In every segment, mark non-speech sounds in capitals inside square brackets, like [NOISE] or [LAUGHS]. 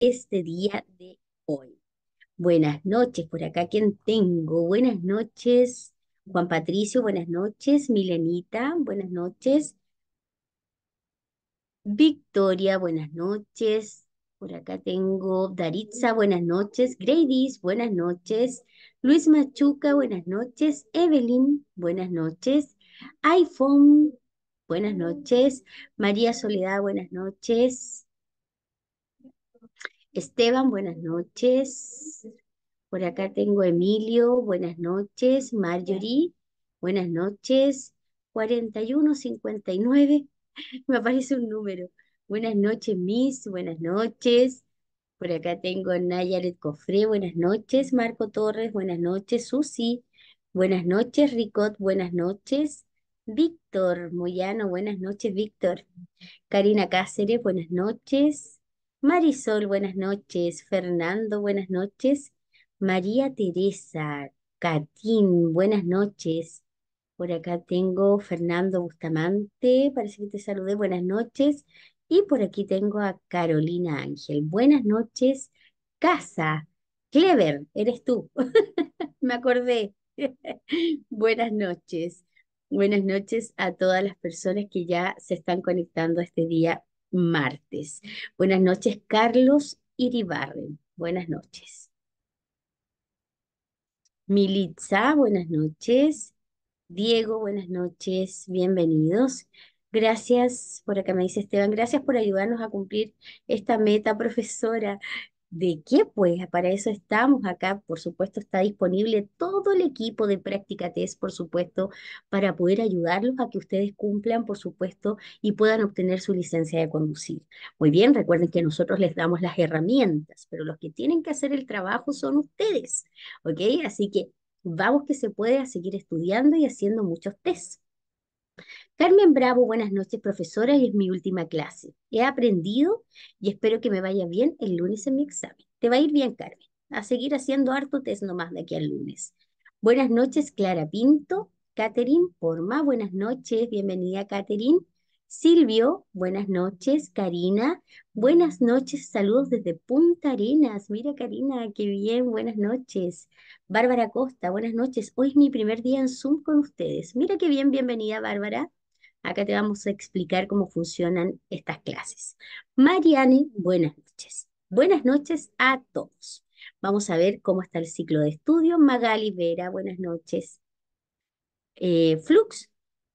este día de hoy. Buenas noches, por acá quien tengo. Buenas noches, Juan Patricio, buenas noches, Milenita, buenas noches. Victoria, buenas noches. Por acá tengo Daritza, buenas noches. Gradys, buenas noches. Luis Machuca, buenas noches. Evelyn, buenas noches. iPhone, buenas noches. María Soledad, buenas noches. Esteban, buenas noches. Por acá tengo Emilio, buenas noches. Marjorie, buenas noches. 4159, [LAUGHS] me aparece un número. Buenas noches, Miss, buenas noches. Por acá tengo Nayaret Cofré, buenas noches. Marco Torres, buenas noches. Susi, buenas noches. Ricot, buenas noches. Víctor Moyano, buenas noches, Víctor. Karina Cáceres, buenas noches. Marisol, buenas noches. Fernando, buenas noches. María Teresa, Katín, buenas noches. Por acá tengo Fernando Bustamante, parece que te saludé, buenas noches. Y por aquí tengo a Carolina Ángel, buenas noches. Casa, Clever, eres tú. [LAUGHS] Me acordé. [LAUGHS] buenas noches. Buenas noches a todas las personas que ya se están conectando este día martes. Buenas noches, Carlos Iribarren. Buenas noches. Militza, buenas noches. Diego, buenas noches. Bienvenidos. Gracias, por acá me dice Esteban, gracias por ayudarnos a cumplir esta meta, profesora. ¿De qué? Pues para eso estamos acá. Por supuesto, está disponible todo el equipo de Práctica Test, por supuesto, para poder ayudarlos a que ustedes cumplan, por supuesto, y puedan obtener su licencia de conducir. Muy bien, recuerden que nosotros les damos las herramientas, pero los que tienen que hacer el trabajo son ustedes. ¿Ok? Así que vamos que se puede seguir estudiando y haciendo muchos tests. Carmen Bravo, buenas noches, profesora, y es mi última clase. He aprendido y espero que me vaya bien el lunes en mi examen. Te va a ir bien, Carmen. A seguir haciendo harto test nomás de aquí al lunes. Buenas noches, Clara Pinto. Catherine más buenas noches, bienvenida, Catherine. Silvio, buenas noches. Karina, buenas noches. Saludos desde Punta Arenas. Mira, Karina, qué bien. Buenas noches. Bárbara Costa, buenas noches. Hoy es mi primer día en Zoom con ustedes. Mira qué bien, bienvenida, Bárbara. Acá te vamos a explicar cómo funcionan estas clases. Mariani, buenas noches. Buenas noches a todos. Vamos a ver cómo está el ciclo de estudio. Magali Vera, buenas noches. Eh, Flux,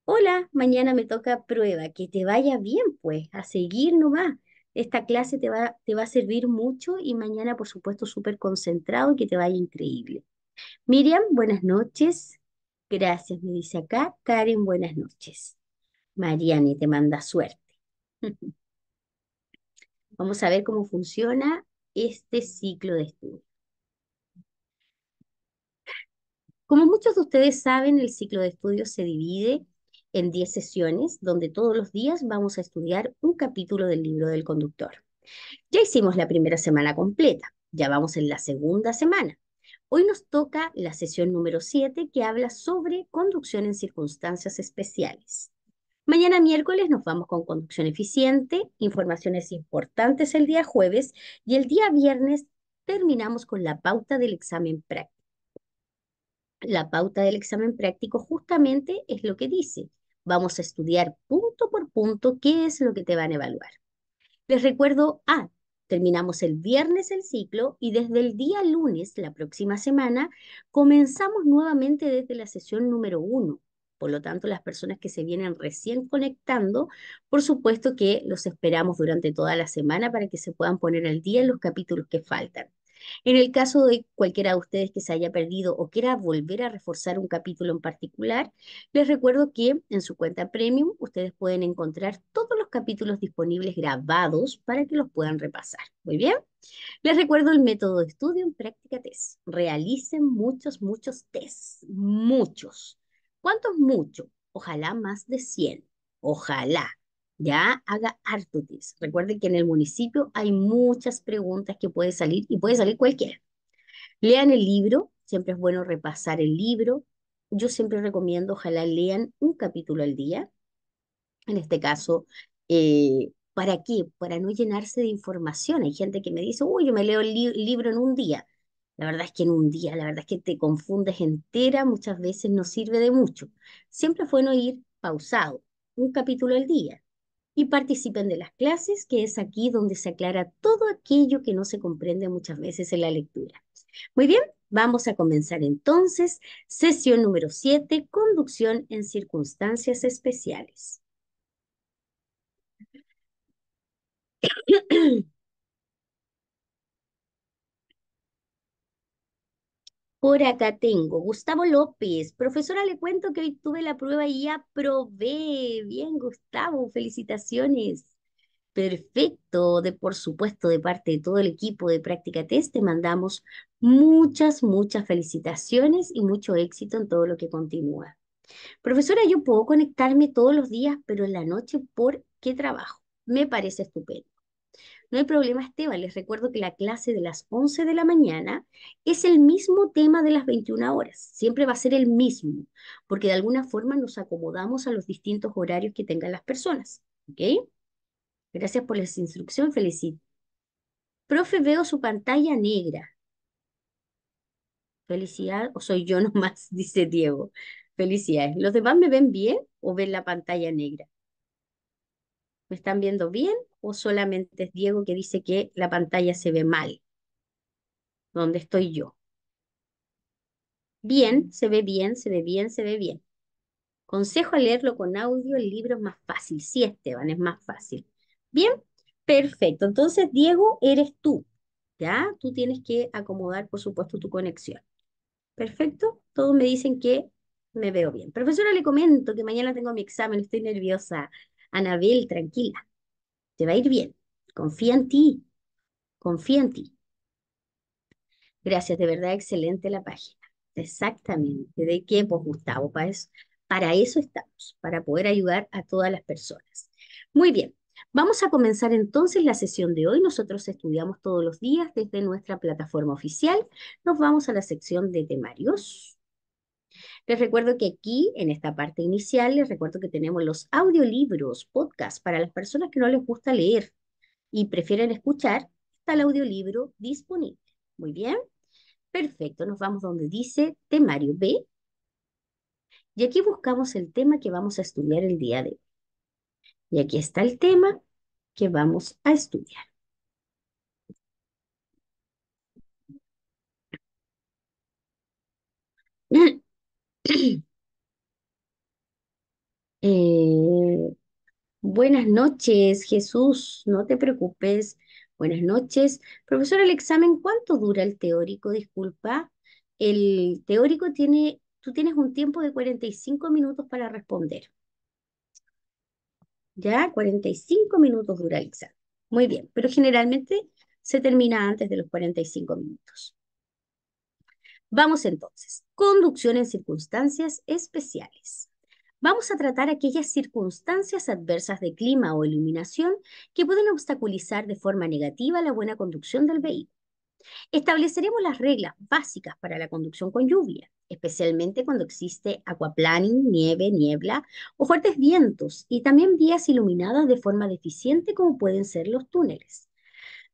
hola, mañana me toca prueba, que te vaya bien, pues, a seguir nomás. Esta clase te va, te va a servir mucho y mañana, por supuesto, súper concentrado y que te vaya increíble. Miriam, buenas noches. Gracias, me dice acá. Karen, buenas noches. Mariani te manda suerte. [LAUGHS] Vamos a ver cómo funciona este ciclo de estudio. Como muchos de ustedes saben, el ciclo de estudio se divide en 10 sesiones, donde todos los días vamos a estudiar un capítulo del libro del conductor. Ya hicimos la primera semana completa, ya vamos en la segunda semana. Hoy nos toca la sesión número 7 que habla sobre conducción en circunstancias especiales. Mañana miércoles nos vamos con conducción eficiente, informaciones importantes el día jueves y el día viernes terminamos con la pauta del examen práctico. La pauta del examen práctico justamente es lo que dice, Vamos a estudiar punto por punto qué es lo que te van a evaluar. Les recuerdo, ah, terminamos el viernes el ciclo y desde el día lunes, la próxima semana, comenzamos nuevamente desde la sesión número uno. Por lo tanto, las personas que se vienen recién conectando, por supuesto que los esperamos durante toda la semana para que se puedan poner al día en los capítulos que faltan. En el caso de cualquiera de ustedes que se haya perdido o quiera volver a reforzar un capítulo en particular, les recuerdo que en su cuenta premium ustedes pueden encontrar todos los capítulos disponibles grabados para que los puedan repasar. Muy bien. Les recuerdo el método de estudio en práctica test. Realicen muchos, muchos tests. Muchos. ¿Cuántos muchos? Ojalá más de 100. Ojalá ya haga artutis Recuerden que en el municipio hay muchas preguntas que puede salir y puede salir cualquiera. Lean el libro, siempre es bueno repasar el libro. Yo siempre recomiendo, ojalá lean un capítulo al día. En este caso, eh, ¿para qué? Para no llenarse de información. Hay gente que me dice, uy, yo me leo el libro en un día. La verdad es que en un día, la verdad es que te confundes entera, muchas veces no sirve de mucho. Siempre es bueno ir pausado, un capítulo al día y participen de las clases, que es aquí donde se aclara todo aquello que no se comprende muchas veces en la lectura. Muy bien, vamos a comenzar entonces sesión número 7, conducción en circunstancias especiales. [CLEARS THROAT] [CLEARS THROAT] Por acá tengo Gustavo López. Profesora, le cuento que hoy tuve la prueba y aprobé, Bien, Gustavo, felicitaciones. Perfecto, de por supuesto, de parte de todo el equipo de Práctica Test, te mandamos muchas, muchas felicitaciones y mucho éxito en todo lo que continúa. Profesora, yo puedo conectarme todos los días, pero en la noche, ¿por qué trabajo? Me parece estupendo. No hay problema, Esteban. Les recuerdo que la clase de las 11 de la mañana es el mismo tema de las 21 horas. Siempre va a ser el mismo, porque de alguna forma nos acomodamos a los distintos horarios que tengan las personas. ¿Ok? Gracias por la instrucción. Felicito. Profe, veo su pantalla negra. Felicidad, o soy yo [LAUGHS] nomás, dice Diego. Felicidades. ¿Los demás me ven bien o ven la pantalla negra? ¿Me están viendo bien o solamente es Diego que dice que la pantalla se ve mal? ¿Dónde estoy yo? Bien, se ve bien, se ve bien, se ve bien. Consejo a leerlo con audio, el libro es más fácil. Sí, Esteban, es más fácil. Bien, perfecto. Entonces, Diego, eres tú. ¿Ya? Tú tienes que acomodar, por supuesto, tu conexión. Perfecto. Todos me dicen que me veo bien. Profesora, le comento que mañana tengo mi examen, estoy nerviosa. Anabel, tranquila, te va a ir bien, confía en ti, confía en ti. Gracias, de verdad, excelente la página. Exactamente, ¿de qué? Pues Gustavo, para eso, para eso estamos, para poder ayudar a todas las personas. Muy bien, Vamos a comenzar entonces la sesión de hoy. Nosotros estudiamos todos los días desde nuestra plataforma oficial. Nos vamos a la sección de temarios. Les recuerdo que aquí, en esta parte inicial, les recuerdo que tenemos los audiolibros, podcast, para las personas que no les gusta leer y prefieren escuchar, está el audiolibro disponible. Muy bien. Perfecto, nos vamos donde dice temario B. Y aquí buscamos el tema que vamos a estudiar el día de hoy. Y aquí está el tema que vamos a estudiar. [CLEARS THROAT] [CLEARS THROAT] Eh, buenas noches, Jesús, no te preocupes. Buenas noches. Profesor, el examen, ¿cuánto dura el teórico? Disculpa. El teórico tiene, tú tienes un tiempo de 45 minutos para responder. ¿Ya? 45 minutos dura el examen. Muy bien, pero generalmente se termina antes de los 45 minutos. Vamos entonces, conducción en circunstancias especiales. Vamos a tratar aquellas circunstancias adversas de clima o iluminación que pueden obstaculizar de forma negativa la buena conducción del vehículo. Estableceremos las reglas básicas para la conducción con lluvia, especialmente cuando existe aquaplaning, nieve, niebla o fuertes vientos y también vías iluminadas de forma deficiente como pueden ser los túneles.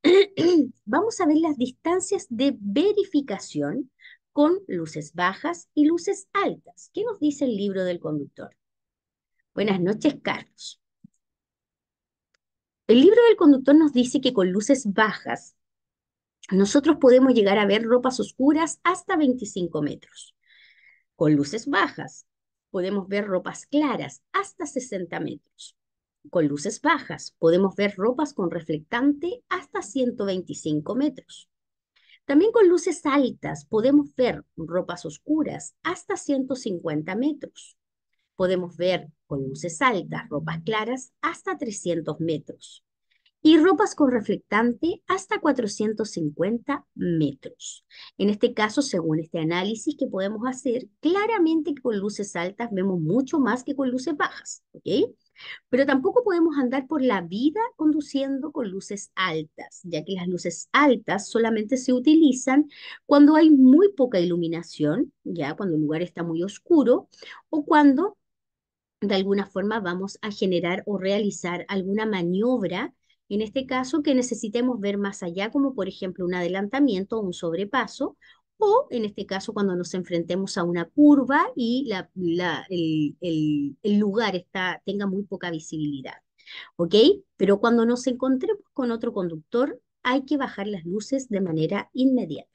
[CLEARS THROAT] Vamos a ver las distancias de verificación con luces bajas y luces altas. ¿Qué nos dice el libro del conductor? Buenas noches, Carlos. El libro del conductor nos dice que con luces bajas nosotros podemos llegar a ver ropas oscuras hasta 25 metros. Con luces bajas podemos ver ropas claras hasta 60 metros. Con luces bajas podemos ver ropas con reflectante hasta 125 metros. También con luces altas podemos ver ropas oscuras hasta 150 metros. Podemos ver con luces altas ropas claras hasta 300 metros y ropas con reflectante hasta 450 metros. En este caso, según este análisis que podemos hacer, claramente que con luces altas vemos mucho más que con luces bajas, ¿ok? Pero tampoco podemos andar por la vida conduciendo con luces altas, ya que las luces altas solamente se utilizan cuando hay muy poca iluminación, ya cuando el lugar está muy oscuro o cuando de alguna forma vamos a generar o realizar alguna maniobra en este caso, que necesitemos ver más allá, como por ejemplo un adelantamiento o un sobrepaso, o en este caso cuando nos enfrentemos a una curva y el, lugar está, tenga muy poca visibilidad. ¿Ok? Pero cuando nos encontremos con otro conductor, hay que bajar las luces de manera inmediata.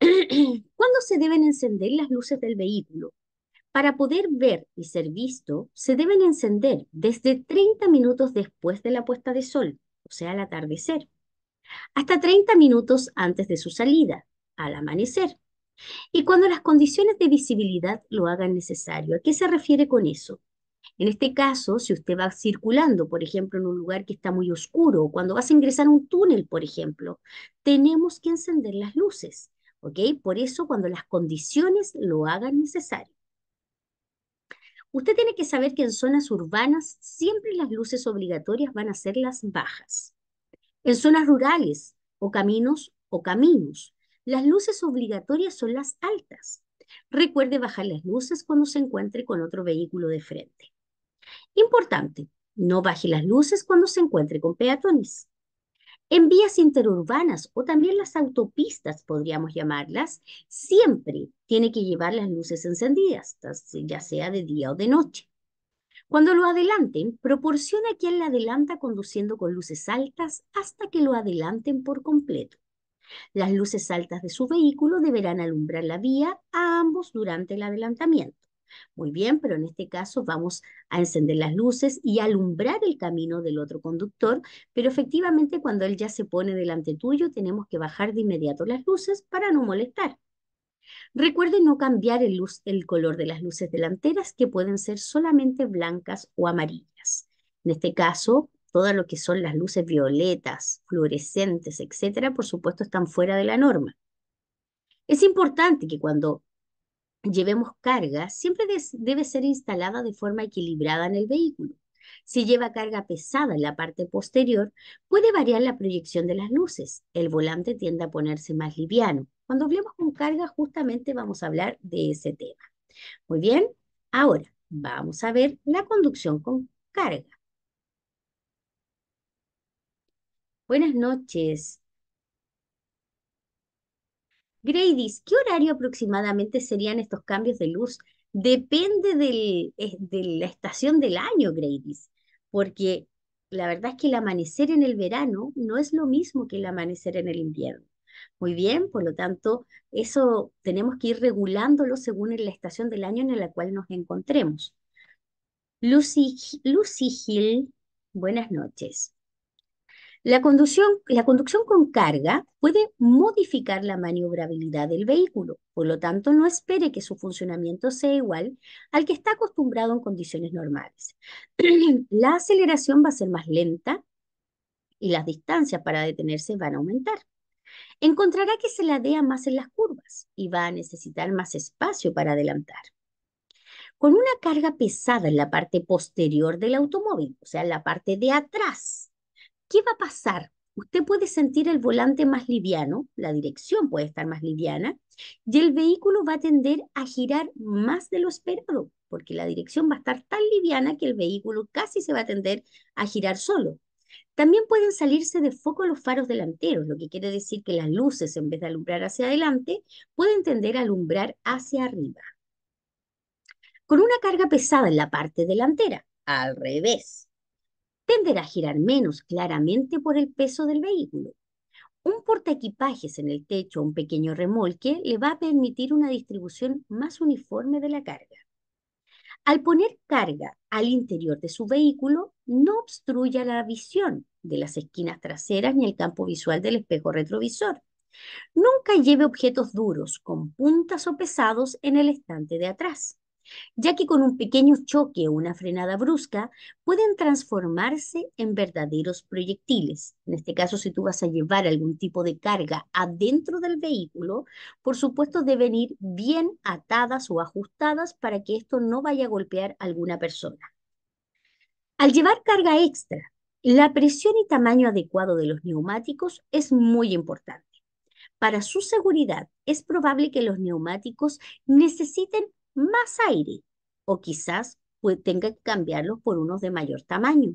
[CLEARS THROAT] ¿Cuándo se deben encender las luces del vehículo? Para poder ver y ser visto, se deben encender desde 30 minutos después de la puesta de sol, o sea, al atardecer, hasta 30 minutos antes de su salida, al amanecer, y cuando las condiciones de visibilidad lo hagan necesario. ¿A qué se refiere con eso? En este caso, si usted va circulando, por ejemplo, en un lugar que está muy oscuro, o cuando vas a ingresar a un túnel, por ejemplo, tenemos que encender las luces, ¿ok? Por eso, cuando las condiciones lo hagan necesario. Usted tiene que saber que en zonas urbanas siempre las luces obligatorias van a ser las bajas. En zonas rurales o caminos o caminos, las luces obligatorias son las altas. Recuerde bajar las luces cuando se encuentre con otro vehículo de frente. Importante, no baje las luces cuando se encuentre con peatones. En vías interurbanas o también las autopistas, podríamos llamarlas, siempre tiene que llevar las luces encendidas, ya sea de día o de noche. Cuando lo adelanten, proporciona a quien le adelanta conduciendo con luces altas hasta que lo adelanten por completo. Las luces altas de su vehículo deberán alumbrar la vía a ambos durante el adelantamiento. Muy bien, pero en este caso vamos a encender las luces y alumbrar el camino del otro conductor, pero efectivamente cuando él ya se pone delante tuyo tenemos que bajar de inmediato las luces para no molestar. Recuerde no cambiar el, luz, el color de las luces delanteras que pueden ser solamente blancas o amarillas. En este caso, todas lo que son las luces violetas, fluorescentes, etcétera, por supuesto están fuera de la norma. Es importante que cuando llevemos carga siempre debe ser instalada de forma equilibrada en el vehículo. Si lleva carga pesada en la parte posterior, puede variar la proyección de las luces. El volante tiende a ponerse más liviano. Cuando hablemos con carga, justamente vamos a hablar de ese tema. Muy bien, ahora vamos a ver la conducción con carga. Buenas noches, Gradis, ¿qué horario aproximadamente serían estos cambios de luz? Depende eh, de la estación del año, Gradis, porque la verdad es que el amanecer en el verano no es lo mismo que el amanecer en el invierno. Muy bien, por lo tanto, eso tenemos que ir regulándolo según la estación del año en la cual nos encontremos. Lucy, Lucy Hill, buenas noches. La conducción, la conducción con carga puede modificar la maniobrabilidad del vehículo, por lo tanto no espere que su funcionamiento sea igual al que está acostumbrado en condiciones normales. [CLEARS THROAT] la aceleración va a ser más lenta y las distancias para detenerse van a aumentar. Encontrará que se ladea más en las curvas y va a necesitar más espacio para adelantar con una carga pesada en la parte posterior del automóvil, o sea, en la parte de atrás, ¿Qué va a pasar? Usted puede sentir el volante más liviano, la dirección puede estar más liviana, y el vehículo va a tender a girar más de lo esperado, porque la dirección va a estar tan liviana que el vehículo casi se va a tender a girar solo. También pueden salirse de foco los faros delanteros, lo que quiere decir que las luces, en vez de alumbrar hacia adelante, pueden tender a alumbrar hacia arriba. Con una carga pesada en la parte delantera, al revés tenderá a girar menos claramente por el peso del vehículo. Un portaequipajes en el techo o un pequeño remolque le va a permitir una distribución más uniforme de la carga. Al poner carga al interior de su vehículo, no obstruya la visión de las esquinas traseras ni el campo visual del espejo retrovisor. Nunca lleve objetos duros, con puntas o pesados, en el estante de atrás ya que con un pequeño choque o una frenada brusca pueden transformarse en verdaderos proyectiles. En este caso, si tú vas a llevar algún tipo de carga adentro del vehículo, por supuesto deben ir bien atadas o ajustadas para que esto no vaya a golpear a alguna persona. Al llevar carga extra, la presión y tamaño adecuado de los neumáticos es muy importante. Para su seguridad, es probable que los neumáticos necesiten más aire o quizás tenga que cambiarlos por unos de mayor tamaño.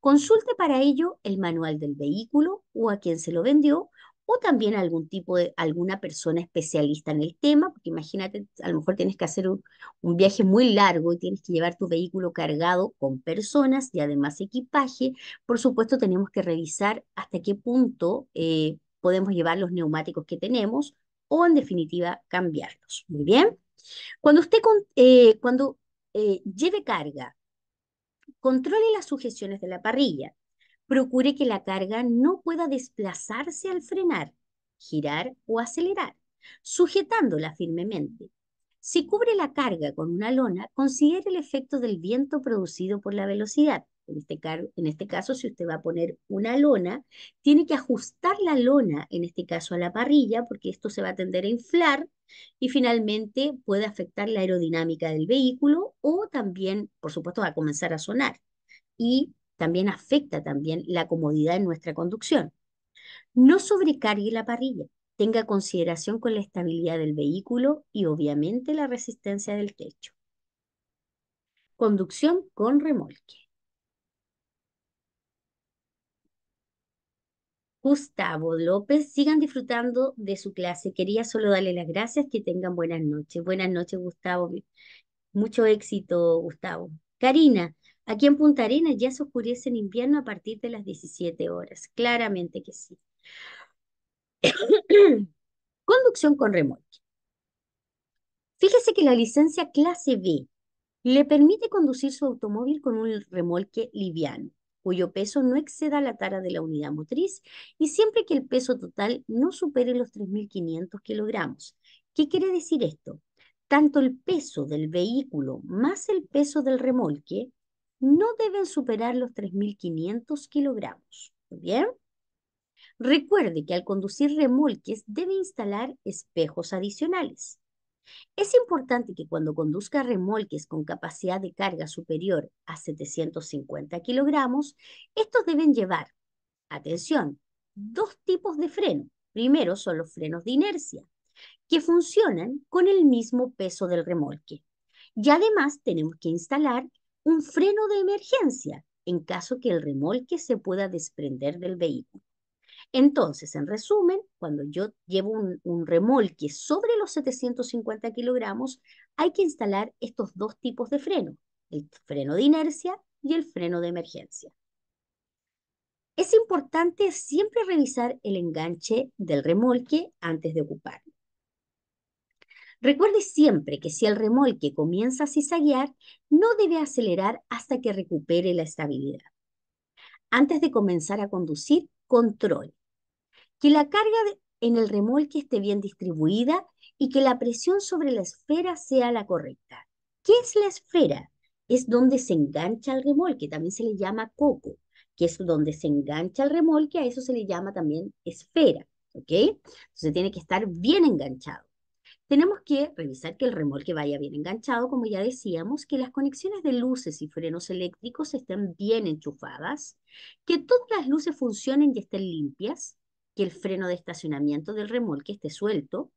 Consulte para ello el manual del vehículo o a quien se lo vendió o también algún tipo de alguna persona especialista en el tema, porque imagínate, a lo mejor tienes que hacer un, viaje muy largo y tienes que llevar tu vehículo cargado con personas y además equipaje. Por supuesto, tenemos que revisar hasta qué punto eh, podemos llevar los neumáticos que tenemos o en definitiva cambiarlos. Muy bien. Cuando usted eh, cuando, eh, lleve carga, controle las sujeciones de la parrilla, procure que la carga no pueda desplazarse al frenar, girar o acelerar, sujetándola firmemente. Si cubre la carga con una lona, considere el efecto del viento producido por la velocidad. Este en este, caso, si usted va a poner una lona, tiene que ajustar la lona, en este caso a la parrilla, porque esto se va a tender a inflar y finalmente puede afectar la aerodinámica del vehículo o también, por supuesto, va a comenzar a sonar y también afecta también la comodidad en nuestra conducción. No sobrecargue la parrilla, tenga consideración con la estabilidad del vehículo y obviamente la resistencia del techo. Conducción con remolque. Gustavo López. Sigan disfrutando de su clase. Quería solo darle las gracias, que tengan buenas noches. Buenas noches, Gustavo. Mucho éxito, Gustavo. Karina, aquí en Punta Arenas ya se oscurece en invierno a partir de las 17 horas. Claramente que sí. [COUGHS] Conducción con remolque. Fíjese que la licencia clase B le permite conducir su automóvil con un remolque liviano cuyo peso no exceda la tara de la unidad motriz y siempre que el peso total no supere los 3.500 kilogramos. ¿Qué quiere decir esto? Tanto el peso del vehículo más el peso del remolque no deben superar los 3.500 kilogramos. ¿Bien? Recuerde que al conducir remolques debe instalar espejos adicionales. Es importante que cuando conduzca remolques con capacidad de carga superior a 750 kilogramos, estos deben llevar, atención, dos tipos de freno. Primero son los frenos de inercia, que funcionan con el mismo peso del remolque. Y además tenemos que instalar un freno de emergencia en caso que el remolque se pueda desprender del vehículo. Entonces, en resumen, cuando yo llevo un, remolque sobre los 750 kilogramos, hay que instalar estos dos tipos de freno, el freno de inercia y el freno de emergencia. Es importante siempre revisar el enganche del remolque antes de ocuparlo. Recuerde siempre que si el remolque comienza a cizaguear, no debe acelerar hasta que recupere la estabilidad. Antes de comenzar a conducir, control que la carga en el remolque esté bien distribuida y que la presión sobre la esfera sea la correcta. ¿Qué es la esfera? Es donde se engancha el remolque, también se le llama coco, que es donde se engancha el remolque, a eso se le llama también esfera, ¿ok? Entonces tiene que estar bien enganchado. Tenemos que revisar que el remolque vaya bien enganchado, como ya decíamos, que las conexiones de luces y frenos eléctricos estén bien enchufadas, que todas las luces funcionen y estén limpias, que el freno de estacionamiento del remolque esté suelto,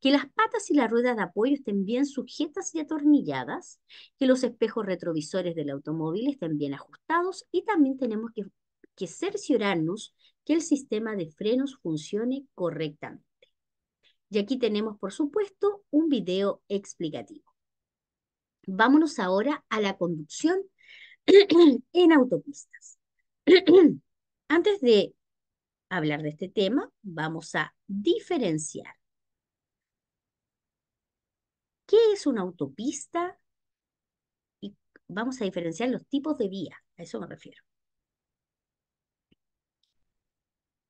que las patas y la rueda de apoyo estén bien sujetas y atornilladas, que los espejos retrovisores del automóvil estén bien ajustados y también tenemos que, que cerciorarnos que el sistema de frenos funcione correctamente. Y aquí tenemos, por supuesto, un video explicativo. Vámonos ahora a la conducción [CLEARS THROAT] en autopistas. [CLEARS THROAT] Antes de hablar de este tema, vamos a diferenciar. ¿Qué es una autopista? Y vamos a diferenciar los tipos de vía, a eso me refiero.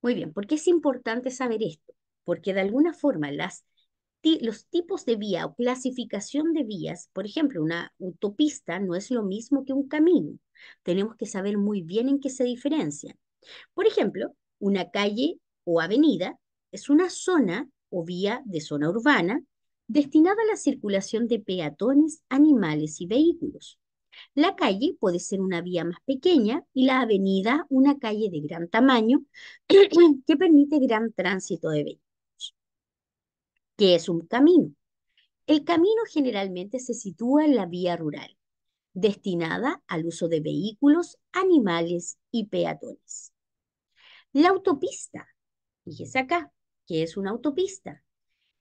Muy bien, ¿por qué es importante saber esto? Porque de alguna forma las, los tipos de vía o clasificación de vías, por ejemplo, una autopista no es lo mismo que un camino. Tenemos que saber muy bien en qué se diferencian. Por ejemplo, una calle o avenida es una zona o vía de zona urbana destinada a la circulación de peatones, animales y vehículos. La calle puede ser una vía más pequeña y la avenida una calle de gran tamaño [CLEARS THROAT] que permite gran tránsito de vehículos. ¿Qué es un camino? El camino generalmente se sitúa en la vía rural, destinada al uso de vehículos, animales y peatones. La autopista, fíjese acá, que es una autopista.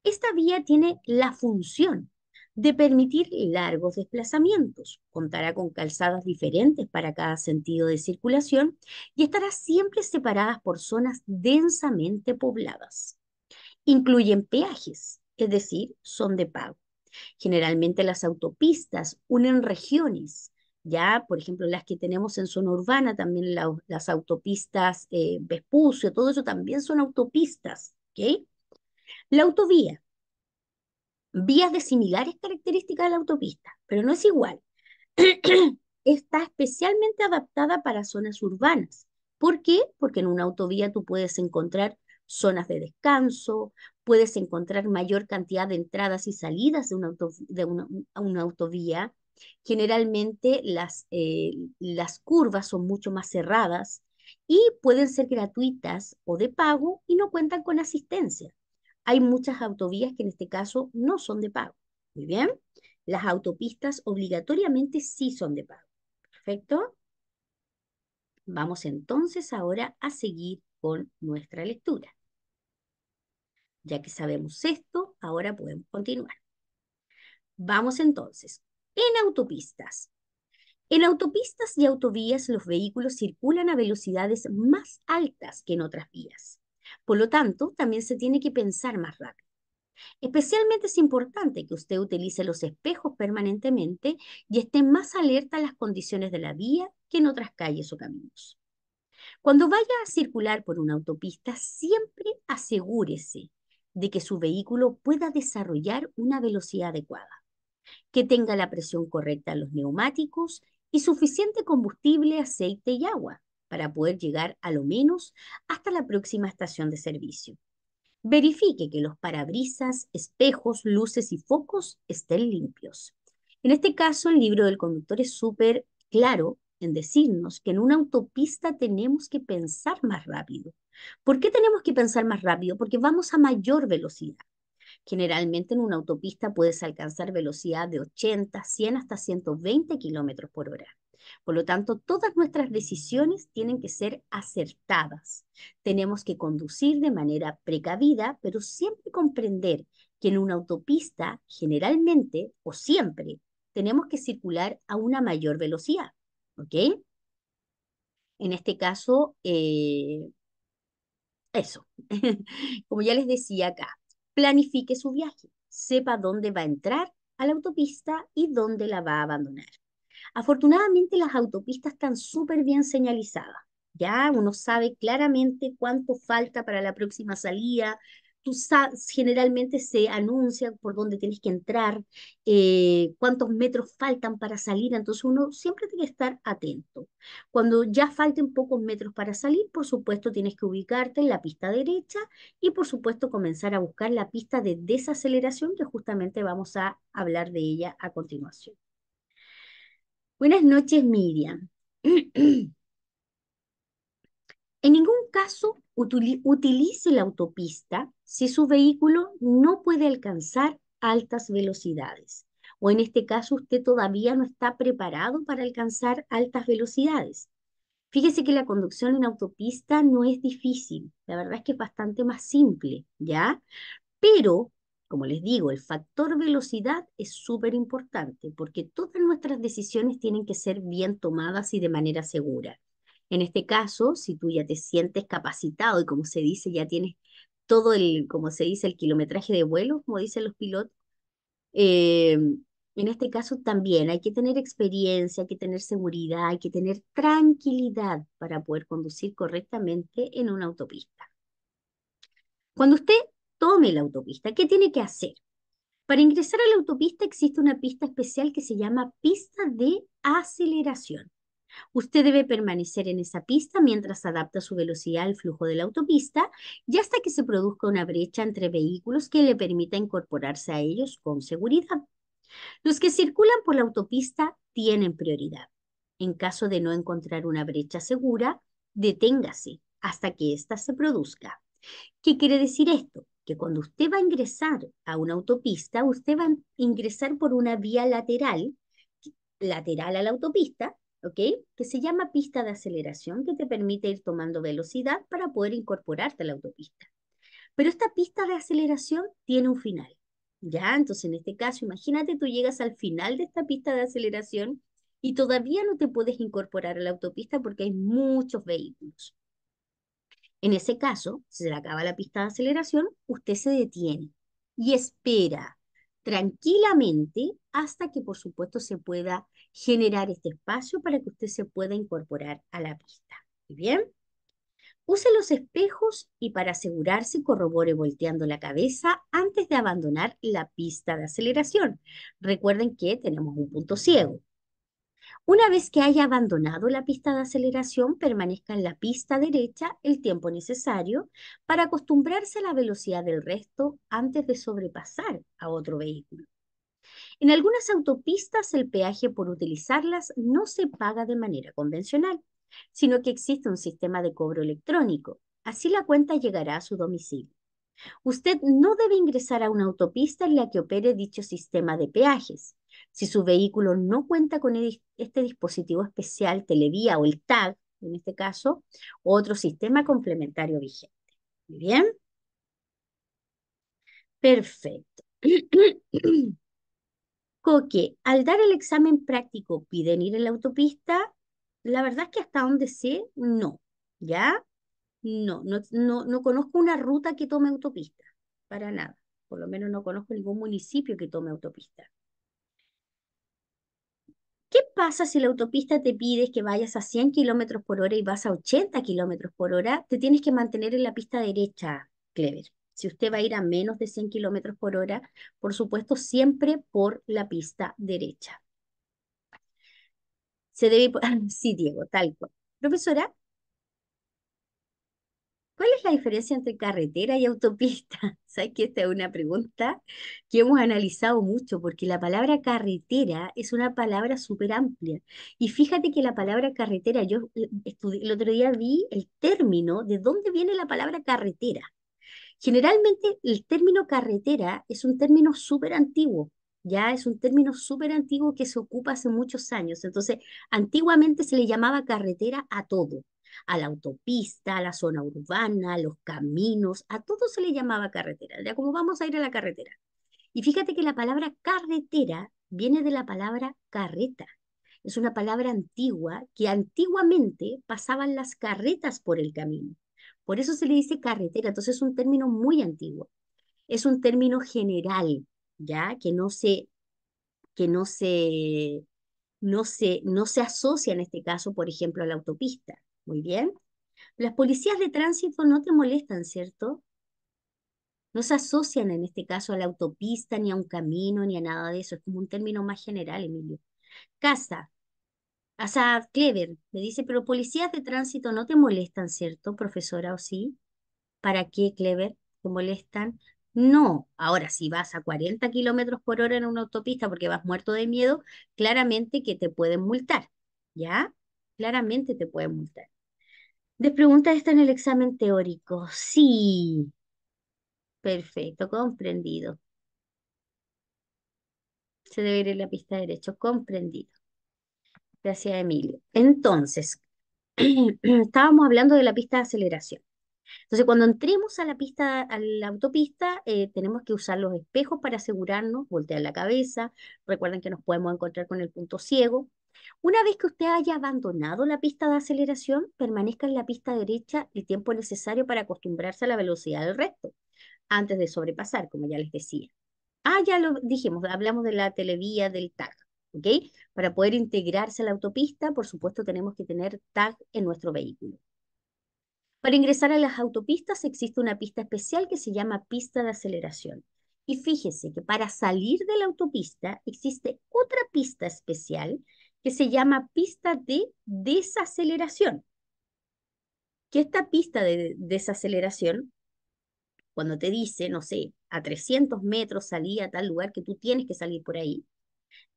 Esta vía tiene la función de permitir largos desplazamientos, contará con calzadas diferentes para cada sentido de circulación y estará siempre separadas por zonas densamente pobladas. Incluyen peajes, es decir, son de pago. Generalmente las autopistas unen regiones ya, por ejemplo, las que tenemos en zona urbana, también las autopistas eh, Vespucio, todo eso también son autopistas, ¿ok? La autovía, vías de similares características a la autopista, pero no es igual. [CLEARS THROAT] Está especialmente adaptada para zonas urbanas. ¿Por qué? Porque en una autovía tú puedes encontrar zonas de descanso, puedes encontrar mayor cantidad de entradas y salidas de de una autovía, Generalmente eh, las, curvas son mucho más cerradas y pueden ser gratuitas o de pago y no cuentan con asistencia. Hay muchas autovías que en este caso no son de pago. Muy bien. Las autopistas obligatoriamente sí son de pago. Perfecto. Vamos entonces ahora a seguir con nuestra lectura. Ya que sabemos esto, ahora podemos continuar. Vamos entonces en autopistas. En autopistas y autovías los vehículos circulan a velocidades más altas que en otras vías. Por lo tanto, también se tiene que pensar más rápido. Especialmente es importante que usted utilice los espejos permanentemente y esté más alerta a las condiciones de la vía que en otras calles o caminos. Cuando vaya a circular por una autopista, siempre asegúrese de que su vehículo pueda desarrollar una velocidad adecuada que tenga la presión correcta en los neumáticos y suficiente combustible, aceite y agua para poder llegar a lo menos hasta la próxima estación de servicio. Verifique que los parabrisas, espejos, luces y focos estén limpios. En este caso, el libro del conductor es súper claro en decirnos que en una autopista tenemos que pensar más rápido. ¿Por qué tenemos que pensar más rápido? Porque vamos a mayor velocidad. Generalmente en una autopista puedes alcanzar velocidad de 80, 100 hasta 120 kilómetros por hora. Por lo tanto, todas nuestras decisiones tienen que ser acertadas. Tenemos que conducir de manera precavida, pero siempre comprender que en una autopista, generalmente o siempre, tenemos que circular a una mayor velocidad. ¿Ok? En este caso, eh, eso. [LAUGHS] Como ya les decía acá, planifique su viaje, sepa dónde va a entrar a la autopista y dónde la va a abandonar. Afortunadamente las autopistas están súper bien señalizadas. Ya uno sabe claramente cuánto falta para la próxima salida, tú generalmente se anuncia por dónde tienes que entrar, eh, cuántos metros faltan para salir, entonces uno siempre tiene que estar atento. Cuando ya falten pocos metros para salir, por supuesto tienes que ubicarte en la pista derecha y por supuesto comenzar a buscar la pista de desaceleración que justamente vamos a hablar de ella a continuación. Buenas noches, Miriam. [CLEARS THROAT] en ningún caso utilice la autopista si su vehículo no puede alcanzar altas velocidades o en este caso usted todavía no está preparado para alcanzar altas velocidades. Fíjese que la conducción en autopista no es difícil, la verdad es que es bastante más simple, ¿ya? Pero, como les digo, el factor velocidad es súper importante porque todas nuestras decisiones tienen que ser bien tomadas y de manera segura. En este caso, si tú ya te sientes capacitado y como se dice, ya tienes todo el, como se dice, el kilometraje de vuelo, como dicen los pilotos, eh, en este caso también hay que tener experiencia, hay que tener seguridad, hay que tener tranquilidad para poder conducir correctamente en una autopista. Cuando usted tome la autopista, ¿qué tiene que hacer? Para ingresar a la autopista existe una pista especial que se llama pista de aceleración. Usted debe permanecer en esa pista mientras adapta su velocidad al flujo de la autopista y hasta que se produzca una brecha entre vehículos que le permita incorporarse a ellos con seguridad. Los que circulan por la autopista tienen prioridad. En caso de no encontrar una brecha segura, deténgase hasta que ésta se produzca. ¿Qué quiere decir esto? Que cuando usted va a ingresar a una autopista, usted va a ingresar por una vía lateral, lateral a la autopista, ¿ok? Que se llama pista de aceleración, que te permite ir tomando velocidad para poder incorporarte a la autopista. Pero esta pista de aceleración tiene un final, ¿ya? Entonces, en este caso, imagínate tú llegas al final de esta pista de aceleración y todavía no te puedes incorporar a la autopista porque hay muchos vehículos. En ese caso, si se le acaba la pista de aceleración, usted se detiene y espera tranquilamente hasta que, por supuesto, se pueda generar este espacio para que usted se pueda incorporar a la pista. y bien. Use los espejos y para asegurarse corrobore volteando la cabeza antes de abandonar la pista de aceleración. Recuerden que tenemos un punto ciego. Una vez que haya abandonado la pista de aceleración, permanezca en la pista derecha el tiempo necesario para acostumbrarse a la velocidad del resto antes de sobrepasar a otro vehículo. En algunas autopistas el peaje por utilizarlas no se paga de manera convencional, sino que existe un sistema de cobro electrónico. Así la cuenta llegará a su domicilio. Usted no debe ingresar a una autopista en la que opere dicho sistema de peajes. Si su vehículo no cuenta con este dispositivo especial, televía o el TAG, en este caso, otro sistema complementario vigente. ¿Muy bien? Perfecto. [CLEARS THROAT] [CLEARS THROAT] que al dar el examen práctico piden ir en la autopista, la verdad es que hasta donde sé, no, ¿ya? No, no, no, conozco una ruta que tome autopista, para nada. Por lo menos no conozco ningún municipio que tome autopista. ¿Qué pasa si la autopista te pide que vayas a 100 kilómetros por hora y vas a 80 kilómetros por hora? Te tienes que mantener en la pista derecha, Clever. Si usted va a ir a menos de 100 kilómetros por hora, por supuesto, siempre por la pista derecha. Se debe. [LAUGHS] Sí, Diego, tal cual. Profesora, ¿cuál es la diferencia entre carretera y autopista? [LAUGHS] Sabes que esta es una pregunta que hemos analizado mucho, porque la palabra carretera es una palabra súper amplia. Y fíjate que la palabra carretera, yo eh, el otro día vi el término de dónde viene la palabra carretera. Generalmente el término carretera es un término súper antiguo, ya es un término súper antiguo que se ocupa hace muchos años. Entonces, antiguamente se le llamaba carretera a todo, a la autopista, a la zona urbana, a los caminos, a todo se le llamaba carretera, ya como vamos a ir a la carretera. Y fíjate que la palabra carretera viene de la palabra carreta. Es una palabra antigua que antiguamente pasaban las carretas por el camino. Por eso se le dice carretera, entonces es un término muy antiguo. Es un término general, ¿ya? Que no se, que no se, no se, no se asocia en este caso, por ejemplo, a la autopista. Muy bien. Las policías de tránsito no te molestan, ¿cierto? No se asocian en este caso a la autopista, ni a un camino, ni a nada de eso. Es como un término más general, Emilio. Casa, o Kleber Clever me dice, pero policías de tránsito no te molestan, ¿cierto, profesora o sí? ¿Para qué, Clever? ¿Te molestan? No, ahora si vas a 40 kilómetros por hora en una autopista porque vas muerto de miedo, claramente que te pueden multar, ¿ya? Claramente te pueden multar. ¿Les pregunta esta en el examen teórico? Sí. Perfecto, comprendido. Se debe ir en la pista derecha, derecho, comprendido. Gracias, Emilio. Entonces, [CLEARS THROAT] estábamos hablando de la pista de aceleración. Entonces, cuando entremos a la pista, a la autopista, eh, tenemos que usar los espejos para asegurarnos, voltear la cabeza. Recuerden que nos podemos encontrar con el punto ciego. Una vez que usted haya abandonado la pista de aceleración, permanezca en la pista derecha el tiempo necesario para acostumbrarse a la velocidad del resto, antes de sobrepasar, como ya les decía. Ah, ya lo dijimos, hablamos de la televía del TAC. Para poder integrarse a la autopista, por supuesto, tenemos que tener tag en nuestro vehículo. Para ingresar a las autopistas existe una pista especial que se llama pista de aceleración. Y fíjese que para salir de la autopista existe otra pista especial que se llama pista de desaceleración. Que esta pista de desaceleración, cuando te dice, no sé, a 300 metros salí a tal lugar que tú tienes que salir por ahí,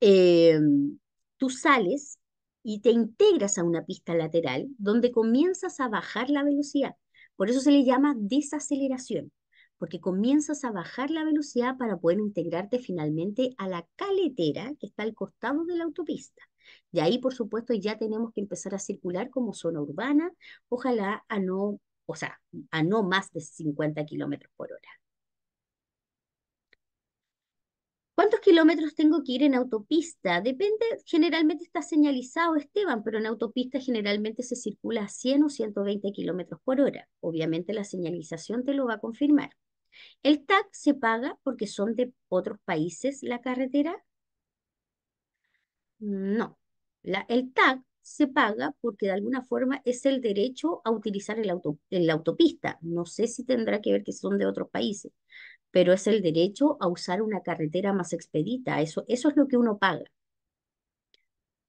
Em, tú sales y te integras a una pista lateral donde comienzas a bajar la velocidad. Por eso se le llama desaceleración, porque comienzas a bajar la velocidad para poder integrarte finalmente a la caletera que está al costado de la autopista. De ahí, por supuesto, ya tenemos que empezar a circular como zona urbana, ojalá a no, o sea, a no más de 50 kilómetros por hora. ¿Cuántos kilómetros tengo que ir en autopista? Depende, generalmente está señalizado Esteban, pero en autopista generalmente se circula a 100 o 120 kilómetros por hora. Obviamente la señalización te lo va a confirmar. El TAC se paga porque son de otros países la carretera. No, el TAC se paga porque de alguna forma es el derecho a utilizar el, auto, autopista. No sé si tendrá que ver que son de otros países, pero es el derecho a usar una carretera más expedita. Eso, es lo que uno paga.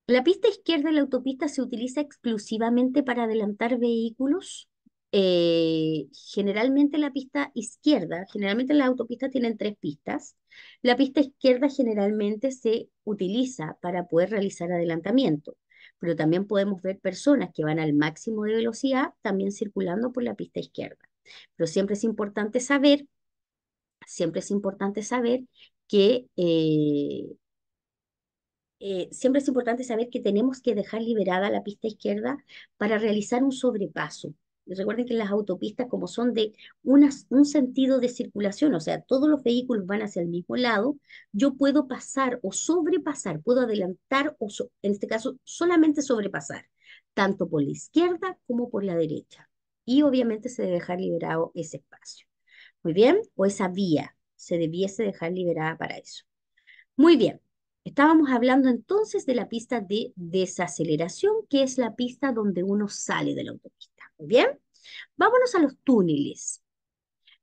La pista izquierda de la autopista se utiliza exclusivamente para adelantar vehículos. Eh, generalmente la pista izquierda, generalmente las autopistas tienen tres pistas. La pista izquierda generalmente se utiliza para poder realizar adelantamiento, pero también podemos ver personas que van al máximo de velocidad también circulando por la pista izquierda. Pero siempre es importante saber siempre es importante saber que eh, eh, siempre es importante saber que tenemos que dejar liberada la pista izquierda para realizar un sobrepaso. Recuerden que las autopistas, como son de un sentido de circulación, o sea, todos los vehículos van hacia el mismo lado, yo puedo pasar o sobrepasar, puedo adelantar o, en este caso, solamente sobrepasar, tanto por la izquierda como por la derecha. Y obviamente se debe dejar liberado ese espacio. Muy bien, o esa vía se debiese dejar liberada para eso. Muy bien, estábamos hablando entonces de la pista de desaceleración, que es la pista donde uno sale de la autopista. Muy bien, vámonos a los túneles.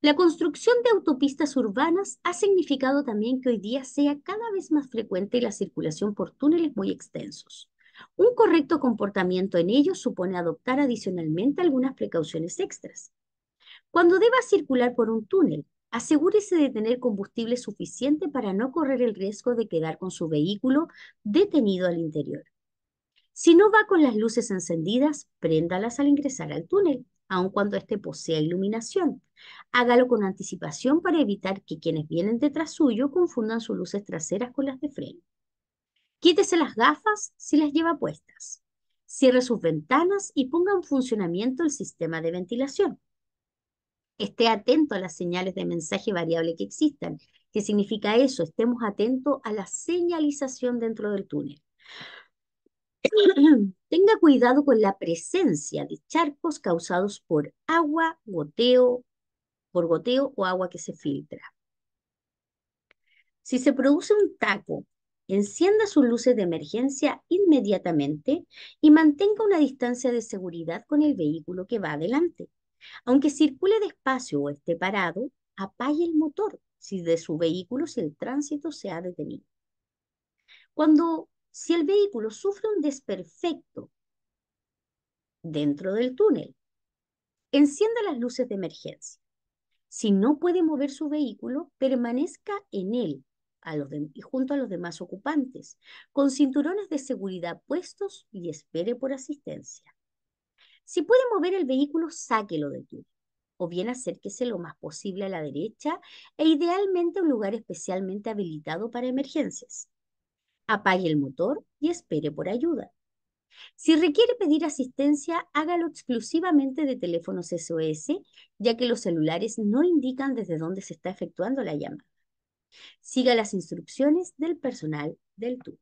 La construcción de autopistas urbanas ha significado también que hoy día sea cada vez más frecuente la circulación por túneles muy extensos. Un correcto comportamiento en ellos supone adoptar adicionalmente algunas precauciones extras. Cuando deba circular por un túnel, asegúrese de tener combustible suficiente para no correr el riesgo de quedar con su vehículo detenido al interior. Si no va con las luces encendidas, préndalas al ingresar al túnel, aun cuando éste posea iluminación. Hágalo con anticipación para evitar que quienes vienen detrás suyo confundan sus luces traseras con las de freno. Quítese las gafas si las lleva puestas. Cierre sus ventanas y ponga en funcionamiento el sistema de ventilación esté atento a las señales de mensaje variable que existan. ¿Qué significa eso? Estemos atentos a la señalización dentro del túnel. [CLEARS THROAT] Tenga cuidado con la presencia de charcos causados por agua, goteo, por goteo o agua que se filtra. Si se produce un taco, encienda sus luces de emergencia inmediatamente y mantenga una distancia de seguridad con el vehículo que va adelante. Aunque circule despacio o esté parado, apague el motor si de su vehículo si el tránsito se ha detenido. Cuando, si el vehículo sufre un desperfecto dentro del túnel, encienda las luces de emergencia. Si no puede mover su vehículo, permanezca en él a junto a los demás ocupantes, con cinturones de seguridad puestos y espere por asistencia. Si puede mover el vehículo, sáquelo del túnel O bien acérquese lo más posible a la derecha e idealmente a un lugar especialmente habilitado para emergencias. Apague el motor y espere por ayuda. Si requiere pedir asistencia, hágalo exclusivamente de teléfonos SOS, ya que los celulares no indican desde dónde se está efectuando la llamada. Siga las instrucciones del personal del túnel.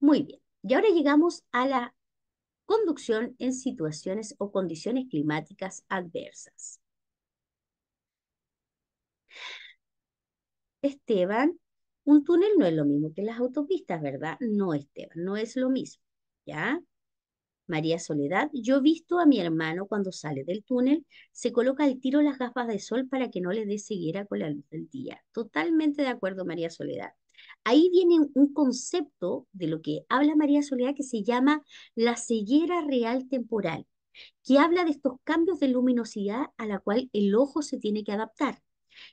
Muy bien, y ahora llegamos a la conducción en situaciones o condiciones climáticas adversas. Esteban, un túnel no es lo mismo que las autopistas, ¿verdad? No, Esteban, no es lo mismo, ¿ya? María Soledad, yo he visto a mi hermano cuando sale del túnel, se coloca al tiro las gafas de sol para que no le dé ceguera con la luz del día. Totalmente de acuerdo, María Soledad. Ahí viene un concepto de lo que habla María Soledad que se llama la ceguera real temporal, que habla de estos cambios de luminosidad a la cual el ojo se tiene que adaptar.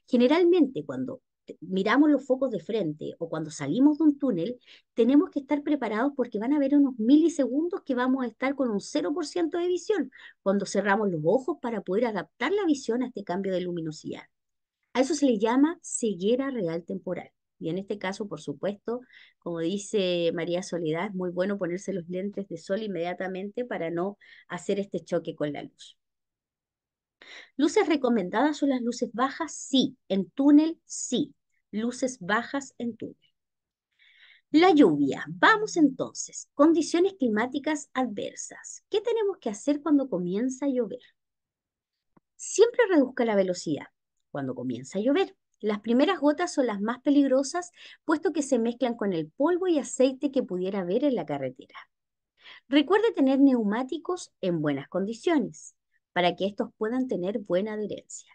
Generalmente cuando miramos los focos de frente o cuando salimos de un túnel, tenemos que estar preparados porque van a haber unos milisegundos que vamos a estar con un 0% de visión cuando cerramos los ojos para poder adaptar la visión a este cambio de luminosidad. A eso se le llama ceguera real temporal. Y en este caso, por supuesto, como dice María Soledad, es muy bueno ponerse los lentes de sol inmediatamente para no hacer este choque con la luz. ¿Luces recomendadas son las luces bajas? Sí. En túnel, sí. Luces bajas en túnel. La lluvia. Vamos entonces. Condiciones climáticas adversas. ¿Qué tenemos que hacer cuando comienza a llover? Siempre reduzca la velocidad cuando comienza a llover. Las primeras gotas son las más peligrosas, puesto que se mezclan con el polvo y aceite que pudiera haber en la carretera. Recuerde tener neumáticos en buenas condiciones, para que estos puedan tener buena adherencia.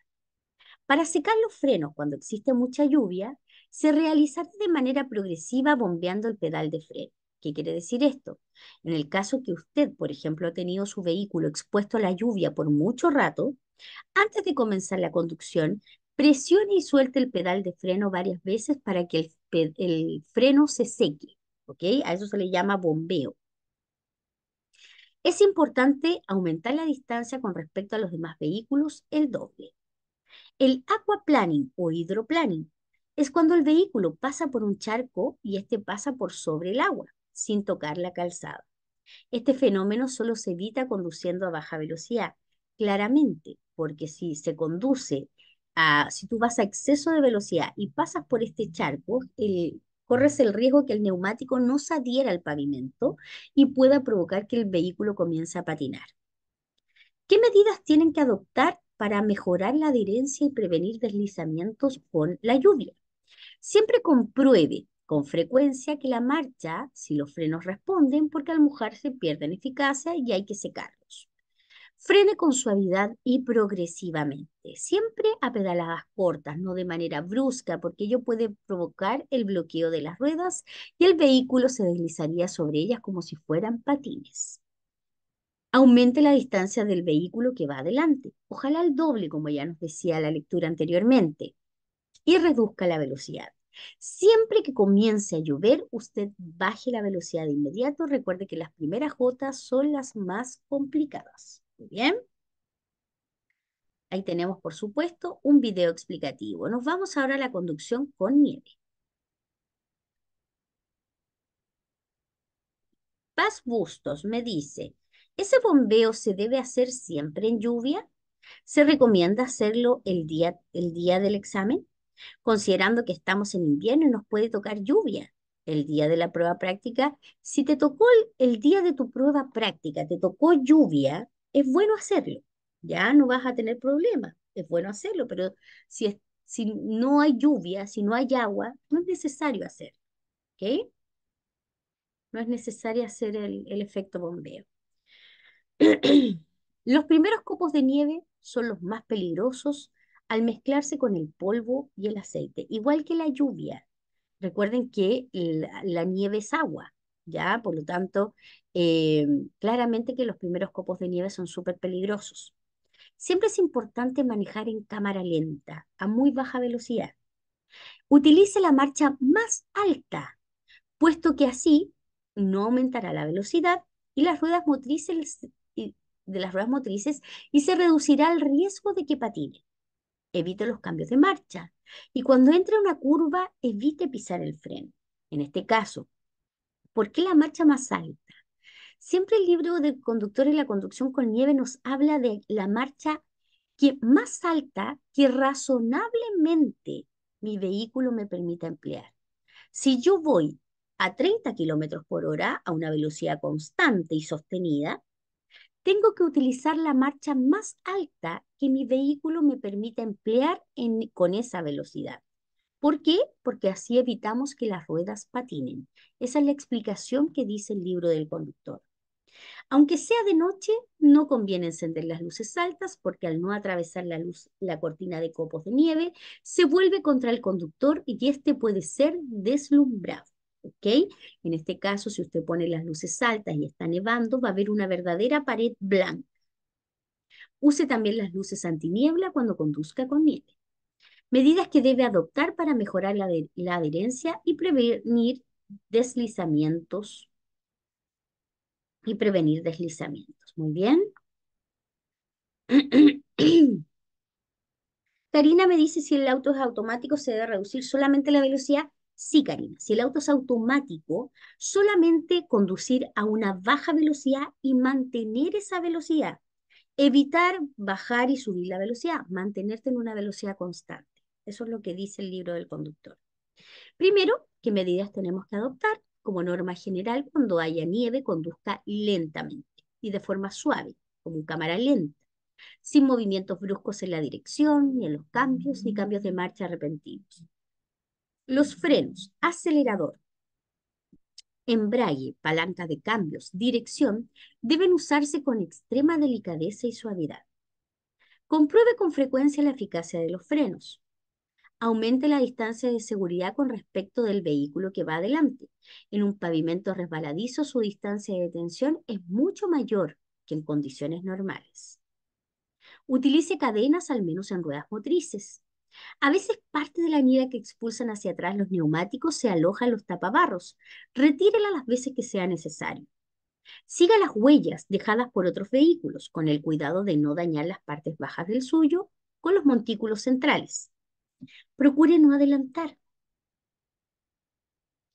Para secar los frenos cuando existe mucha lluvia, se realizará de manera progresiva bombeando el pedal de freno. ¿Qué quiere decir esto? En el caso que usted, por ejemplo, ha tenido su vehículo expuesto a la lluvia por mucho rato, antes de comenzar la conducción, Presione y suelte el pedal de freno varias veces para que el, freno se seque. ¿ok? A eso se le llama bombeo. Es importante aumentar la distancia con respecto a los demás vehículos el doble. El aquaplaning o hidroplaning es cuando el vehículo pasa por un charco y este pasa por sobre el agua, sin tocar la calzada. Este fenómeno solo se evita conduciendo a baja velocidad, claramente, porque si se conduce si tú vas a exceso de velocidad y pasas por este charco, el, corres el riesgo que el neumático no se adhiera al pavimento y pueda provocar que el vehículo comience a patinar. ¿Qué medidas tienen que adoptar para mejorar la adherencia y prevenir deslizamientos con la lluvia? Siempre compruebe con frecuencia que la marcha, si los frenos responden, porque al mojarse pierden eficacia y hay que secar. Frene con suavidad y progresivamente, siempre a pedaladas cortas, no de manera brusca, porque ello puede provocar el bloqueo de las ruedas y el vehículo se deslizaría sobre ellas como si fueran patines. Aumente la distancia del vehículo que va adelante, ojalá el doble, como ya nos decía la lectura anteriormente, y reduzca la velocidad. Siempre que comience a llover, usted baje la velocidad de inmediato. Recuerde que las primeras gotas son las más complicadas bien. Ahí tenemos, por supuesto, un video explicativo. Nos vamos ahora a la conducción con nieve. Paz Bustos me dice, ¿ese bombeo se debe hacer siempre en lluvia? ¿Se recomienda hacerlo el día, el día del examen? Considerando que estamos en invierno y nos puede tocar lluvia. El día de la prueba práctica, si te tocó el día de tu prueba práctica, te tocó lluvia, es bueno hacerlo, ya no vas a tener problemas, es bueno hacerlo, pero si, si no hay lluvia, si no hay agua, no es necesario hacer, ¿ok? No es necesario hacer el, efecto bombeo. [CLEARS THROAT] los primeros copos de nieve son los más peligrosos al mezclarse con el polvo y el aceite, igual que la lluvia. Recuerden que la nieve es agua, ¿ya? Por lo tanto, eh, claramente que los primeros copos de nieve son súper peligrosos. Siempre es importante manejar en cámara lenta, a muy baja velocidad. Utilice la marcha más alta, puesto que así no aumentará la velocidad y las ruedas motrices de las ruedas motrices y se reducirá el riesgo de que patine. Evite los cambios de marcha y cuando entre una curva evite pisar el freno. En este caso, ¿Por qué la marcha más alta? Siempre el libro de conductor y la conducción con nieve nos habla de la marcha que más alta que razonablemente mi vehículo me permita emplear. Si yo voy a 30 kilómetros por hora a una velocidad constante y sostenida, tengo que utilizar la marcha más alta que mi vehículo me permita emplear con esa velocidad. ¿Por qué? Porque así evitamos que las ruedas patinen. Esa es la explicación que dice el libro del conductor. Aunque sea de noche, no conviene encender las luces altas porque al no atravesar la luz la cortina de copos de nieve, se vuelve contra el conductor y este puede ser deslumbrado. En este caso, si usted pone las luces altas y está nevando, va a haber una verdadera pared blanca. Use también las luces antiniebla cuando conduzca con nieve medidas que debe adoptar para mejorar la, la adherencia y prevenir deslizamientos. Y prevenir deslizamientos. Muy bien. [CLEARS THROAT] Karina me dice si el auto es automático, se debe reducir solamente la velocidad. Sí, Karina, si el auto es automático, solamente conducir a una baja velocidad y mantener esa velocidad. Evitar bajar y subir la velocidad, mantenerte en una velocidad constante. Eso es lo que dice el libro del conductor. Primero, ¿qué medidas tenemos que adoptar? Como norma general, cuando haya nieve, conduzca lentamente y de forma suave, como un cámara lenta, sin movimientos bruscos en la dirección, ni en los cambios, ni cambios de marcha repentinos. Los frenos, acelerador, embrague, palanca de cambios, dirección, deben usarse con extrema delicadeza y suavidad. Compruebe con frecuencia la eficacia de los frenos aumente la distancia de seguridad con respecto del vehículo que va adelante. En un pavimento resbaladizo su distancia de detención es mucho mayor que en condiciones normales. Utilice cadenas al menos en ruedas motrices. A veces parte de la nieve que expulsan hacia atrás los neumáticos se aloja en los tapabarros. Retírela las veces que sea necesario. Siga las huellas dejadas por otros vehículos, con el cuidado de no dañar las partes bajas del suyo con los montículos centrales. Procure no adelantar.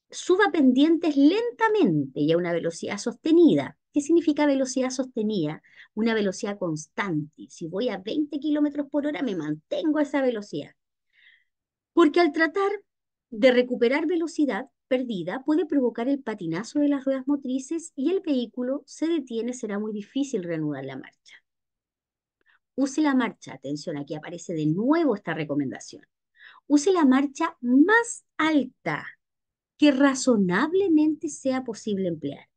Suba pendientes lentamente y a una velocidad sostenida. ¿Qué significa velocidad sostenida? Una velocidad constante. Si voy a 20 kilómetros por hora, me mantengo a esa velocidad. Porque al tratar de recuperar velocidad perdida, puede provocar el patinazo de las ruedas motrices y el vehículo se detiene, será muy difícil reanudar la marcha. Use la marcha, atención, aquí aparece de nuevo esta recomendación use la marcha más alta que razonablemente sea posible emplear,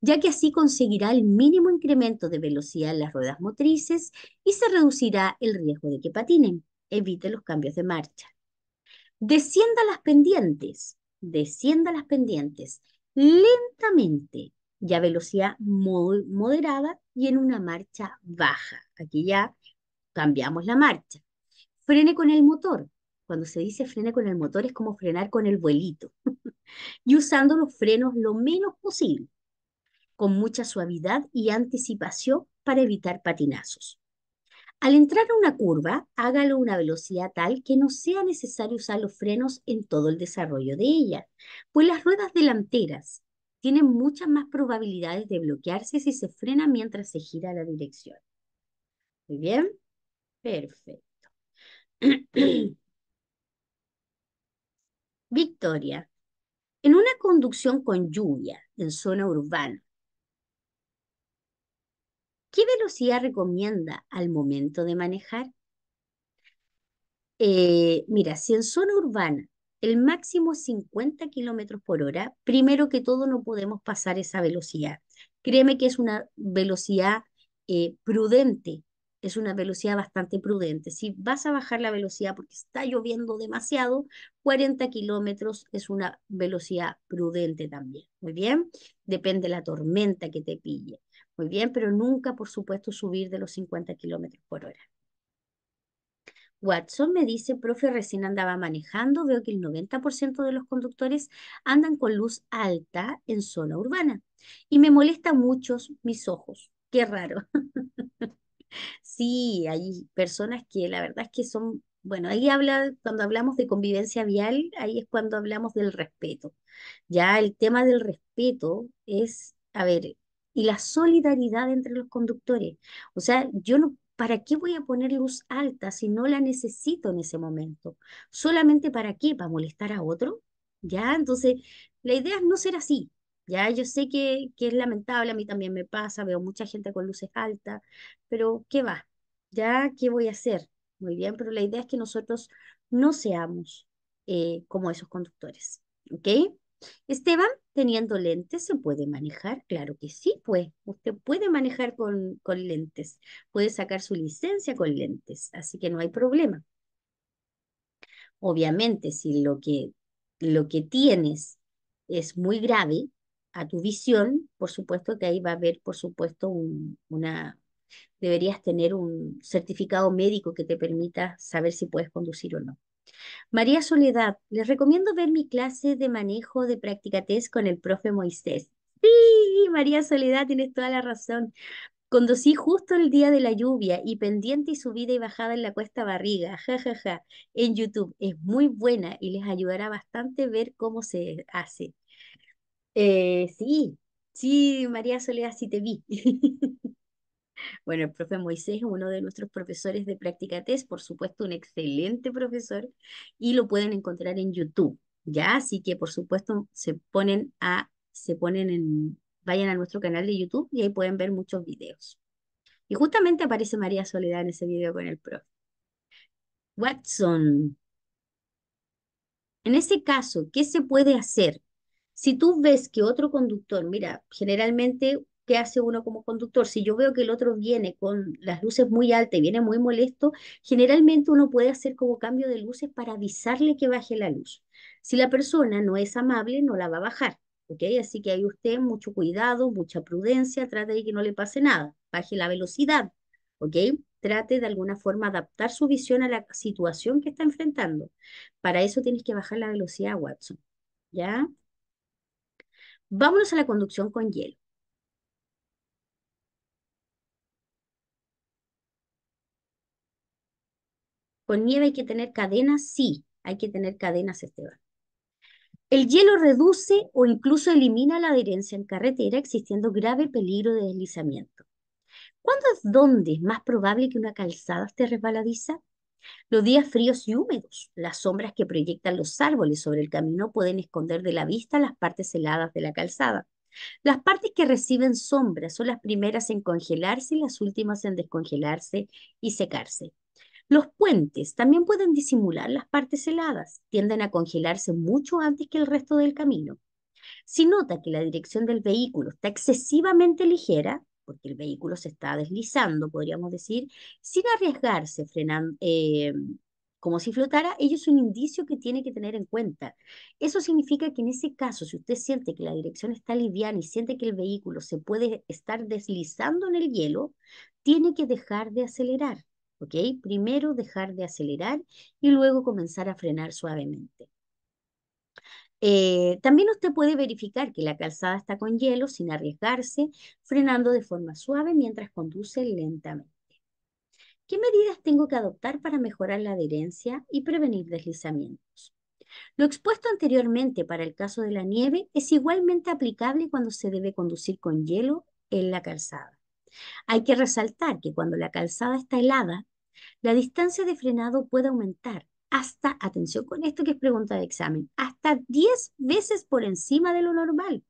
ya que así conseguirá el mínimo incremento de velocidad en las ruedas motrices y se reducirá el riesgo de que patinen. Evite los cambios de marcha. Descienda las pendientes, descienda las pendientes lentamente y a velocidad moderada y en una marcha baja. Aquí ya cambiamos la marcha. Frene con el motor, cuando se dice frena con el motor es como frenar con el vuelito [LAUGHS] y usando los frenos lo menos posible, con mucha suavidad y anticipación para evitar patinazos. Al entrar a una curva, hágalo a una velocidad tal que no sea necesario usar los frenos en todo el desarrollo de ella, pues las ruedas delanteras tienen muchas más probabilidades de bloquearse si se frena mientras se gira la dirección. ¿Muy bien? Perfecto. [CLEARS THROAT] Victoria, en una conducción con lluvia en zona urbana, ¿qué velocidad recomienda al momento de manejar? Eh, mira, si en zona urbana el máximo es 50 kilómetros por hora, primero que todo no podemos pasar esa velocidad. Créeme que es una velocidad eh, prudente es una velocidad bastante prudente. Si vas a bajar la velocidad porque está lloviendo demasiado, 40 kilómetros es una velocidad prudente también. Muy bien, depende de la tormenta que te pille. Muy bien, pero nunca, por supuesto, subir de los 50 kilómetros por hora. Watson me dice, profe, recién andaba manejando, veo que el 90% de los conductores andan con luz alta en zona urbana y me molesta mucho mis ojos. Qué raro. [LAUGHS] Sí, hay personas que la verdad es que son, bueno, ahí habla, cuando hablamos de convivencia vial, ahí es cuando hablamos del respeto. Ya el tema del respeto es, a ver, y la solidaridad entre los conductores. O sea, yo no, ¿para qué voy a poner luz alta si no la necesito en ese momento? ¿Solamente para qué? ¿Para molestar a otro? Ya, entonces, la idea es no ser así. Ya yo sé que, es lamentable, a mí también me pasa, veo mucha gente con luces altas, pero ¿qué va? ¿Ya qué voy a hacer? Muy bien, pero la idea es que nosotros no seamos eh, como esos conductores, ¿ok? Esteban, teniendo lentes, ¿se puede manejar? Claro que sí, pues. Usted puede manejar con, con lentes, puede sacar su licencia con lentes, así que no hay problema. Obviamente, si lo que, lo que tienes es muy grave, a tu visión, por supuesto que ahí va a haber, por supuesto, una, deberías tener un certificado médico que te permita saber si puedes conducir o no. María Soledad, les recomiendo ver mi clase de manejo de práctica test con el profe Moisés. Sí, María Soledad, tienes toda la razón. Conducí justo el día de la lluvia y pendiente y subida y bajada en la cuesta barriga, jajaja, en YouTube. Es muy buena y les ayudará bastante ver cómo se hace. Eh, sí, sí, María Soledad, sí te vi. [LAUGHS] Bueno, el profe Moisés es uno de nuestros profesores de práctica test, por supuesto, un excelente profesor, y lo pueden encontrar en YouTube, ¿ya? Así que, por supuesto, se ponen a, se ponen en, vayan a nuestro canal de YouTube y ahí pueden ver muchos videos. Y justamente aparece María Soledad en ese video con el profe. Watson. En ese caso, ¿qué se puede hacer? Si tú ves que otro conductor, mira, generalmente, ¿qué hace uno como conductor? Si yo veo que el otro viene con las luces muy altas y viene muy molesto, generalmente uno puede hacer como cambio de luces para avisarle que baje la luz. Si la persona no es amable, no la va a bajar. ¿okay? Así que hay usted mucho cuidado, mucha prudencia, trate de que no le pase nada, baje la velocidad, ¿ok? Trate de alguna forma adaptar su visión a la situación que está enfrentando. Para eso tienes que bajar la velocidad, Watson, ¿ya? Vámonos a la conducción con hielo. ¿Con nieve hay que tener cadenas? Sí, hay que tener cadenas, Esteban. El hielo reduce o incluso elimina la adherencia en carretera, existiendo grave peligro de deslizamiento. ¿Cuándo es dónde es más probable que una calzada esté resbaladiza? Los días fríos y húmedos, las sombras que proyectan los árboles sobre el camino pueden esconder de la vista las partes heladas de la calzada. Las partes que reciben sombra son las primeras en congelarse y las últimas en descongelarse y secarse. Los puentes también pueden disimular las partes heladas, tienden a congelarse mucho antes que el resto del camino. Si nota que la dirección del vehículo está excesivamente ligera, porque el vehículo se está deslizando, podríamos decir, sin arriesgarse, frenando, eh, como si flotara, ello es un indicio que tiene que tener en cuenta. Eso significa que en ese caso, si usted siente que la dirección está liviana y siente que el vehículo se puede estar deslizando en el hielo, tiene que dejar de acelerar, ¿ok? Primero dejar de acelerar y luego comenzar a frenar suavemente. Eh, también usted puede verificar que la calzada está con hielo sin arriesgarse, frenando de forma suave mientras conduce lentamente. ¿Qué medidas tengo que adoptar para mejorar la adherencia y prevenir deslizamientos? Lo expuesto anteriormente para el caso de la nieve es igualmente aplicable cuando se debe conducir con hielo en la calzada. Hay que resaltar que cuando la calzada está helada, la distancia de frenado puede aumentar hasta, atención con esto que es pregunta de examen, hasta 10 veces por encima de lo normal,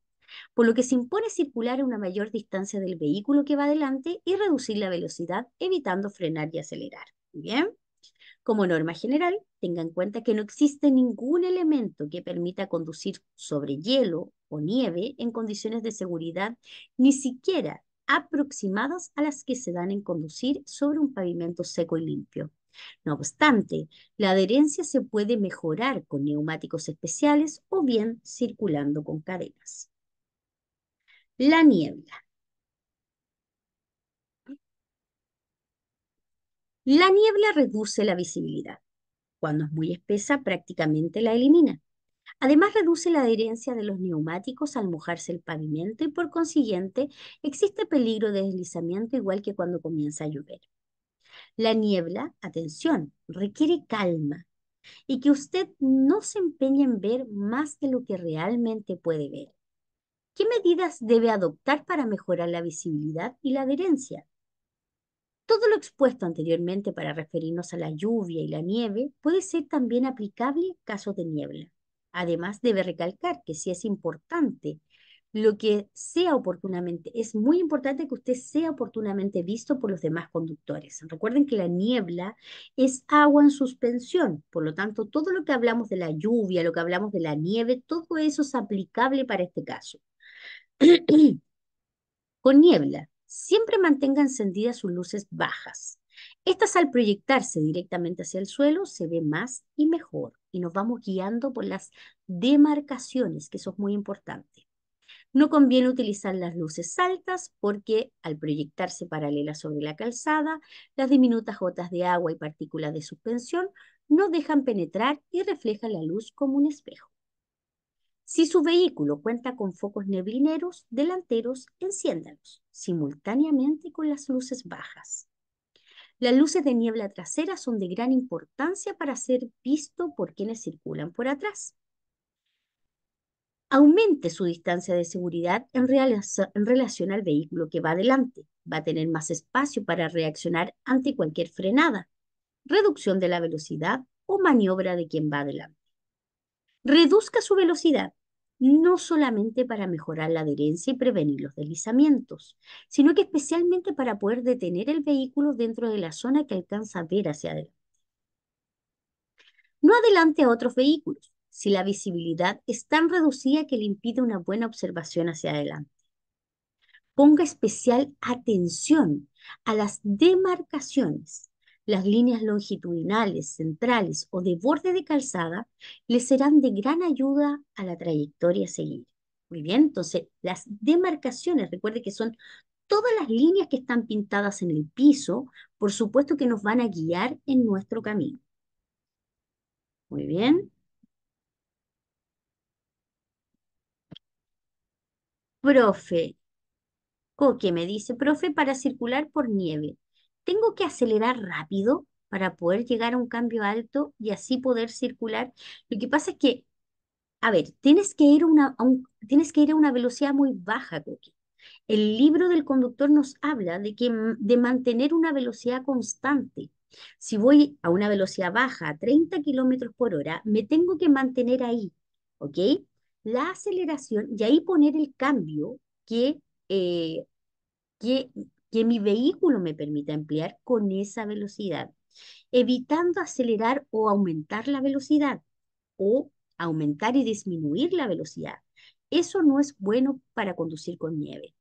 por lo que se impone circular a una mayor distancia del vehículo que va adelante y reducir la velocidad evitando frenar y acelerar. ¿Bien? Como norma general, tenga en cuenta que no existe ningún elemento que permita conducir sobre hielo o nieve en condiciones de seguridad, ni siquiera aproximadas a las que se dan en conducir sobre un pavimento seco y limpio. No obstante, la adherencia se puede mejorar con neumáticos especiales o bien circulando con cadenas. La niebla. La niebla reduce la visibilidad. Cuando es muy espesa, prácticamente la elimina. Además, reduce la adherencia de los neumáticos al mojarse el pavimento y por consiguiente existe peligro de deslizamiento igual que cuando comienza a llover. La niebla, atención, requiere calma y que usted no se empeñe en ver más de lo que realmente puede ver. ¿Qué medidas debe adoptar para mejorar la visibilidad y la adherencia? Todo lo expuesto anteriormente para referirnos a la lluvia y la nieve puede ser también aplicable en de niebla. Además, debe recalcar que si es importante lo que sea oportunamente. Es muy importante que usted sea oportunamente visto por los demás conductores. Recuerden que la niebla es agua en suspensión, por lo tanto, todo lo que hablamos de la lluvia, lo que hablamos de la nieve, todo eso es aplicable para este caso. [CLEARS THROAT] Con niebla, siempre mantenga encendidas sus luces bajas. Estas al proyectarse directamente hacia el suelo se ven más y mejor y nos vamos guiando por las demarcaciones, que eso es muy importante. No conviene utilizar las luces altas porque al proyectarse paralelas sobre la calzada, las diminutas gotas de agua y partículas de suspensión no dejan penetrar y reflejan la luz como un espejo. Si su vehículo cuenta con focos neblineros delanteros, enciéndalos simultáneamente con las luces bajas. Las luces de niebla trasera son de gran importancia para ser visto por quienes circulan por atrás aumente su distancia de seguridad en, relación al vehículo que va adelante. Va a tener más espacio para reaccionar ante cualquier frenada, reducción de la velocidad o maniobra de quien va adelante. Reduzca su velocidad no solamente para mejorar la adherencia y prevenir los deslizamientos, sino que especialmente para poder detener el vehículo dentro de la zona que alcanza a ver hacia adelante. No adelante a otros vehículos, si la visibilidad es tan reducida que le impide una buena observación hacia adelante. Ponga especial atención a las demarcaciones. Las líneas longitudinales, centrales o de borde de calzada le serán de gran ayuda a la trayectoria a seguir. Muy bien, entonces las demarcaciones, recuerde que son todas las líneas que están pintadas en el piso, por supuesto que nos van a guiar en nuestro camino. Muy bien. Profe, Coque me dice, profe, para circular por nieve, ¿tengo que acelerar rápido para poder llegar a un cambio alto y así poder circular? Lo que pasa es que, a ver, tienes que ir, una, a, tienes que ir a una velocidad muy baja, Coque. El libro del conductor nos habla de, que, mm, de mantener una velocidad constante. Si voy a una velocidad baja, a 30 kilómetros por hora, me tengo que mantener ahí, ¿ok? la aceleración y ahí poner el cambio que, eh, que, que mi vehículo me permita emplear con esa velocidad, evitando acelerar o aumentar la velocidad o aumentar y disminuir la velocidad. Eso no es bueno para conducir con nieve.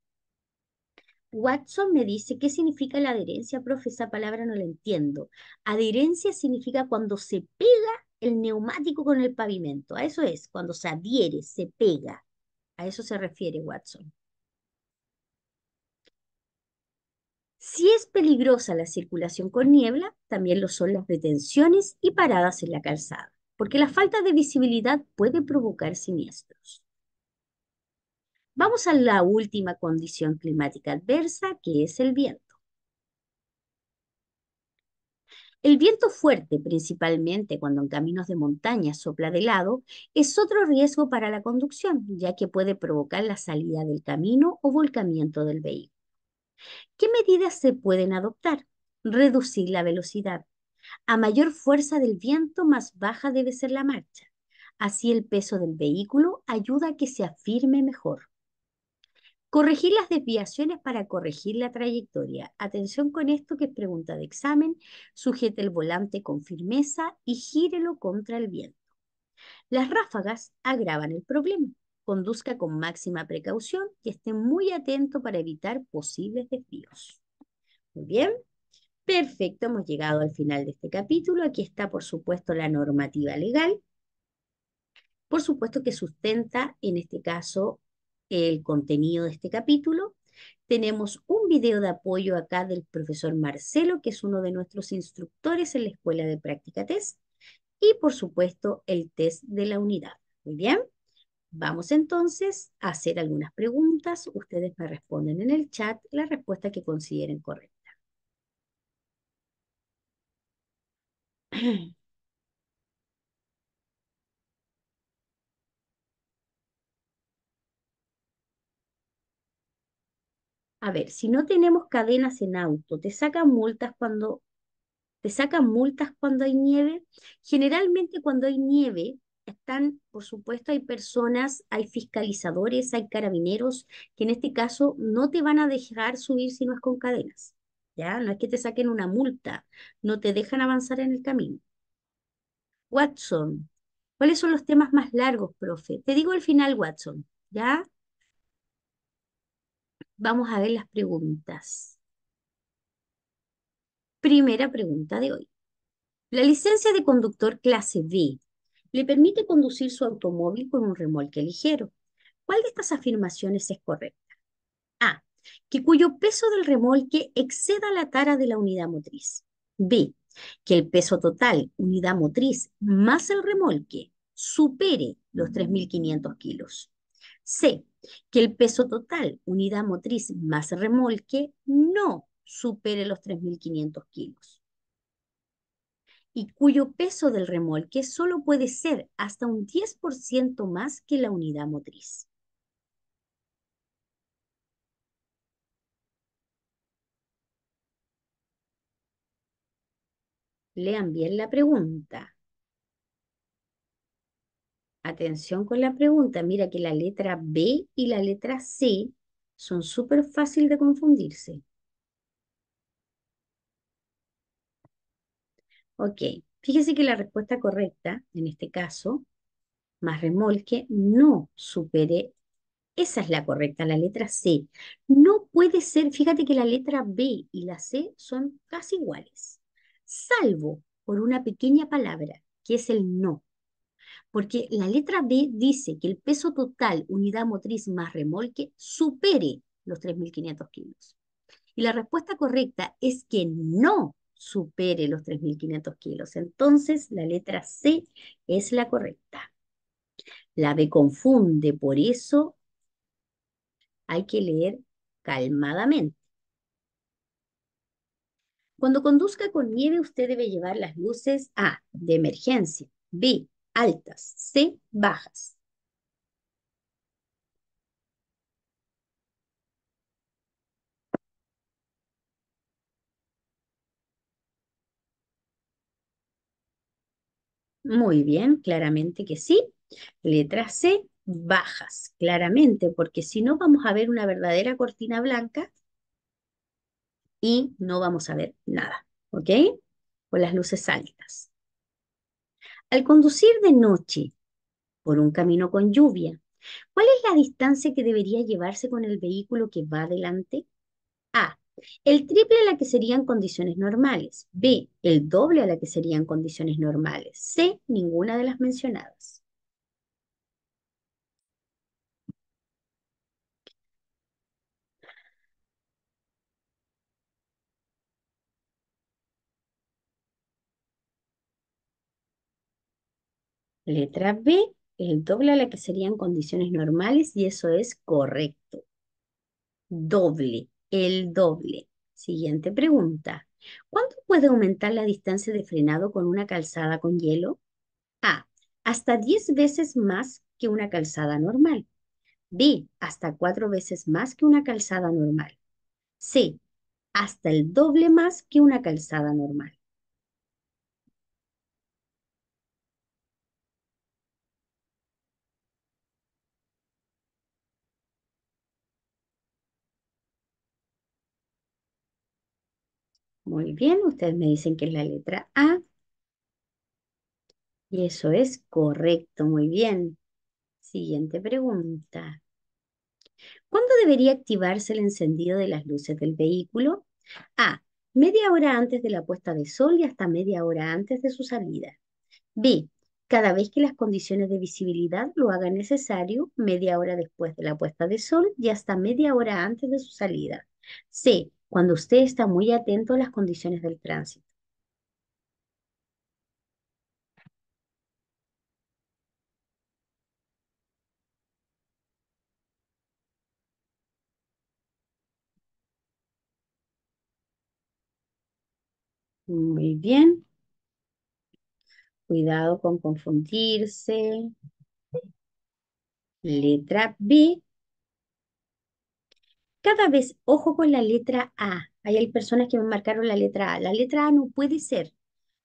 Watson me dice, ¿qué significa la adherencia? Profe, esa palabra no la entiendo. Adherencia significa cuando se pega el neumático con el pavimento. A eso es, cuando se adhiere, se pega. A eso se refiere Watson. Si es peligrosa la circulación con niebla, también lo son las detenciones y paradas en la calzada, porque la falta de visibilidad puede provocar siniestros. Vamos a la última condición climática adversa, que es el viento. El viento fuerte, principalmente cuando en caminos de montaña sopla de lado, es otro riesgo para la conducción, ya que puede provocar la salida del camino o volcamiento del vehículo. ¿Qué medidas se pueden adoptar? Reducir la velocidad. A mayor fuerza del viento, más baja debe ser la marcha. Así el peso del vehículo ayuda a que se afirme mejor. Corregir las desviaciones para corregir la trayectoria. Atención con esto que es pregunta de examen. Sujete el volante con firmeza y gírelo contra el viento. Las ráfagas agravan el problema. Conduzca con máxima precaución y esté muy atento para evitar posibles desvíos. Muy bien. Perfecto, hemos llegado al final de este capítulo. Aquí está, por supuesto, la normativa legal. Por supuesto que sustenta, en este caso, el contenido de este capítulo. Tenemos un video de apoyo acá del profesor Marcelo, que es uno de nuestros instructores en la Escuela de Práctica Test. Y por supuesto, el test de la unidad. Muy bien. Vamos entonces a hacer algunas preguntas. Ustedes me responden en el chat la respuesta que consideren correcta. [CLEARS THROAT] a ver, si no tenemos cadenas en auto, ¿te sacan multas cuando, te sacan multas cuando hay nieve? Generalmente cuando hay nieve están, por supuesto, hay personas, hay fiscalizadores, hay carabineros, que en este caso no te van a dejar subir si no es con cadenas. ¿Ya? No es que te saquen una multa, no te dejan avanzar en el camino. Watson, ¿cuáles son los temas más largos, profe? Te digo el final, Watson, ¿ya? Vamos a ver las preguntas. Primera pregunta de hoy. La licencia de conductor clase B le permite conducir su automóvil con un remolque ligero. ¿Cuál de estas afirmaciones es correcta? A. Que cuyo peso del remolque exceda la tara de la unidad motriz. B. Que el peso total, unidad motriz, más el remolque, supere los 3.500 kilos. C que el peso total, unidad motriz más remolque, no supere los 3.500 kilos y cuyo peso del remolque solo puede ser hasta un 10% más que la unidad motriz. Lean bien la pregunta. Atención con la pregunta. Mira que la letra B y la letra C son súper fácil de confundirse. Ok, fíjese que la respuesta correcta, en este caso, más remolque, no supere. Esa es la correcta, la letra C. No puede ser, fíjate que la letra B y la C son casi iguales, salvo por una pequeña palabra, que es el no porque la letra B dice que el peso total unidad motriz más remolque supere los 3.500 kilos. Y la respuesta correcta es que no supere los 3.500 kilos. Entonces, la letra C es la correcta. La B confunde, por eso hay que leer calmadamente. Cuando conduzca con nieve, usted debe llevar las luces A, de emergencia, B, altas, C bajas. Muy bien, claramente que sí. Letra C, bajas, claramente, porque si no vamos a ver una verdadera cortina blanca y no vamos a ver nada, ¿ok? Con las luces altas. Al conducir de noche por un camino con lluvia, ¿cuál es la distancia que debería llevarse con el vehículo que va adelante? A. El triple a la que serían condiciones normales. B. El doble a la que serían condiciones normales. C. Ninguna de las mencionadas. Letra B el doble a la que serían condiciones normales y eso es correcto. Doble, el doble. Siguiente pregunta. ¿Cuánto puede aumentar la distancia de frenado con una calzada con hielo? A. Hasta 10 veces más que una calzada normal. B. Hasta 4 veces más que una calzada normal. C. Hasta el doble más que una calzada normal. Muy bien, ustedes me dicen que es la letra A. Y eso es correcto, muy bien. Siguiente pregunta. ¿Cuándo debería activarse el encendido de las luces del vehículo? A. Media hora antes de la puesta de sol y hasta media hora antes de su salida. B. Cada vez que las condiciones de visibilidad lo hagan necesario, media hora después de la puesta de sol y hasta media hora antes de su salida. C cuando usted está muy atento a las condiciones del tránsito. Muy bien. Cuidado con confundirse. Letra B, cada vez, ojo con la letra A. hay personas que me marcaron la letra A. La letra A no puede ser,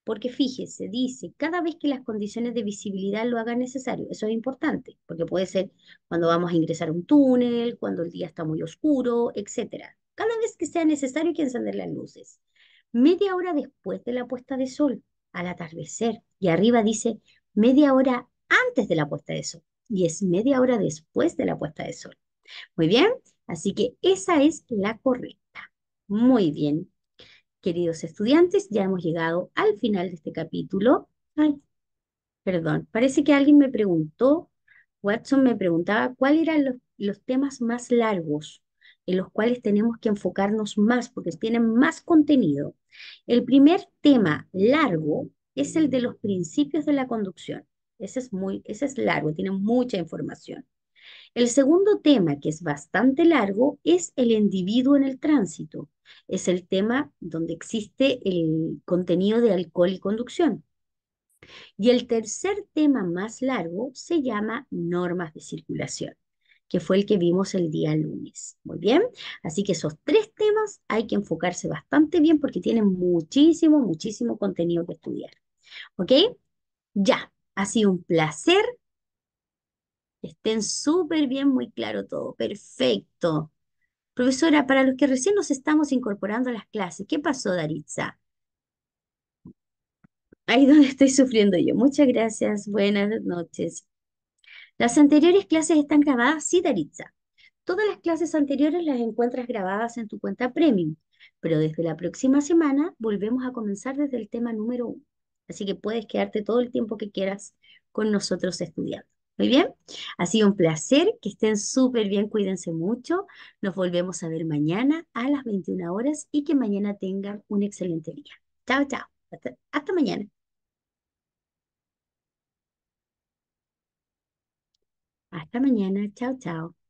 porque fíjese, dice, cada vez que las condiciones de visibilidad lo hagan necesario. Eso es importante, porque puede ser cuando vamos a ingresar un túnel, cuando el día está muy oscuro, etc. Cada vez que sea necesario hay que encender las luces. Media hora después de la puesta de sol, al atardecer, y arriba dice media hora antes de la puesta de sol, y es media hora después de la puesta de sol. Muy bien, Así que esa es la correcta. Muy bien. Queridos estudiantes, ya hemos llegado al final de este capítulo. Ay, perdón, parece que alguien me preguntó, Watson me preguntaba cuáles eran los, temas más largos en los cuales tenemos que enfocarnos más porque tienen más contenido. El primer tema largo es el de los principios de la conducción. Ese es muy, ese es largo, tiene mucha información. El segundo tema, que es bastante largo, es el individuo en el tránsito. Es el tema donde existe el contenido de alcohol y conducción. Y el tercer tema más largo se llama normas de circulación, que fue el que vimos el día lunes. Muy bien, así que esos tres temas hay que enfocarse bastante bien porque tienen muchísimo, muchísimo contenido que estudiar. ¿Ok? Ya, ha sido un placer estén súper bien, muy claro todo. Perfecto. Profesora, para los que recién nos estamos incorporando a las clases, ¿qué pasó, Daritza? Ahí donde estoy sufriendo yo. Muchas gracias. Buenas noches. ¿Las anteriores clases están grabadas? Sí, Daritza. Todas las clases anteriores las encuentras grabadas en tu cuenta premium, pero desde la próxima semana volvemos a comenzar desde el tema número uno. Así que puedes quedarte todo el tiempo que quieras con nosotros estudiando. Muy bien, ha sido un placer, que estén súper bien, cuídense mucho, nos volvemos a ver mañana a las 21 horas y que mañana tengan un excelente día. Chao, chao, hasta, mañana. Hasta mañana, chao, chao.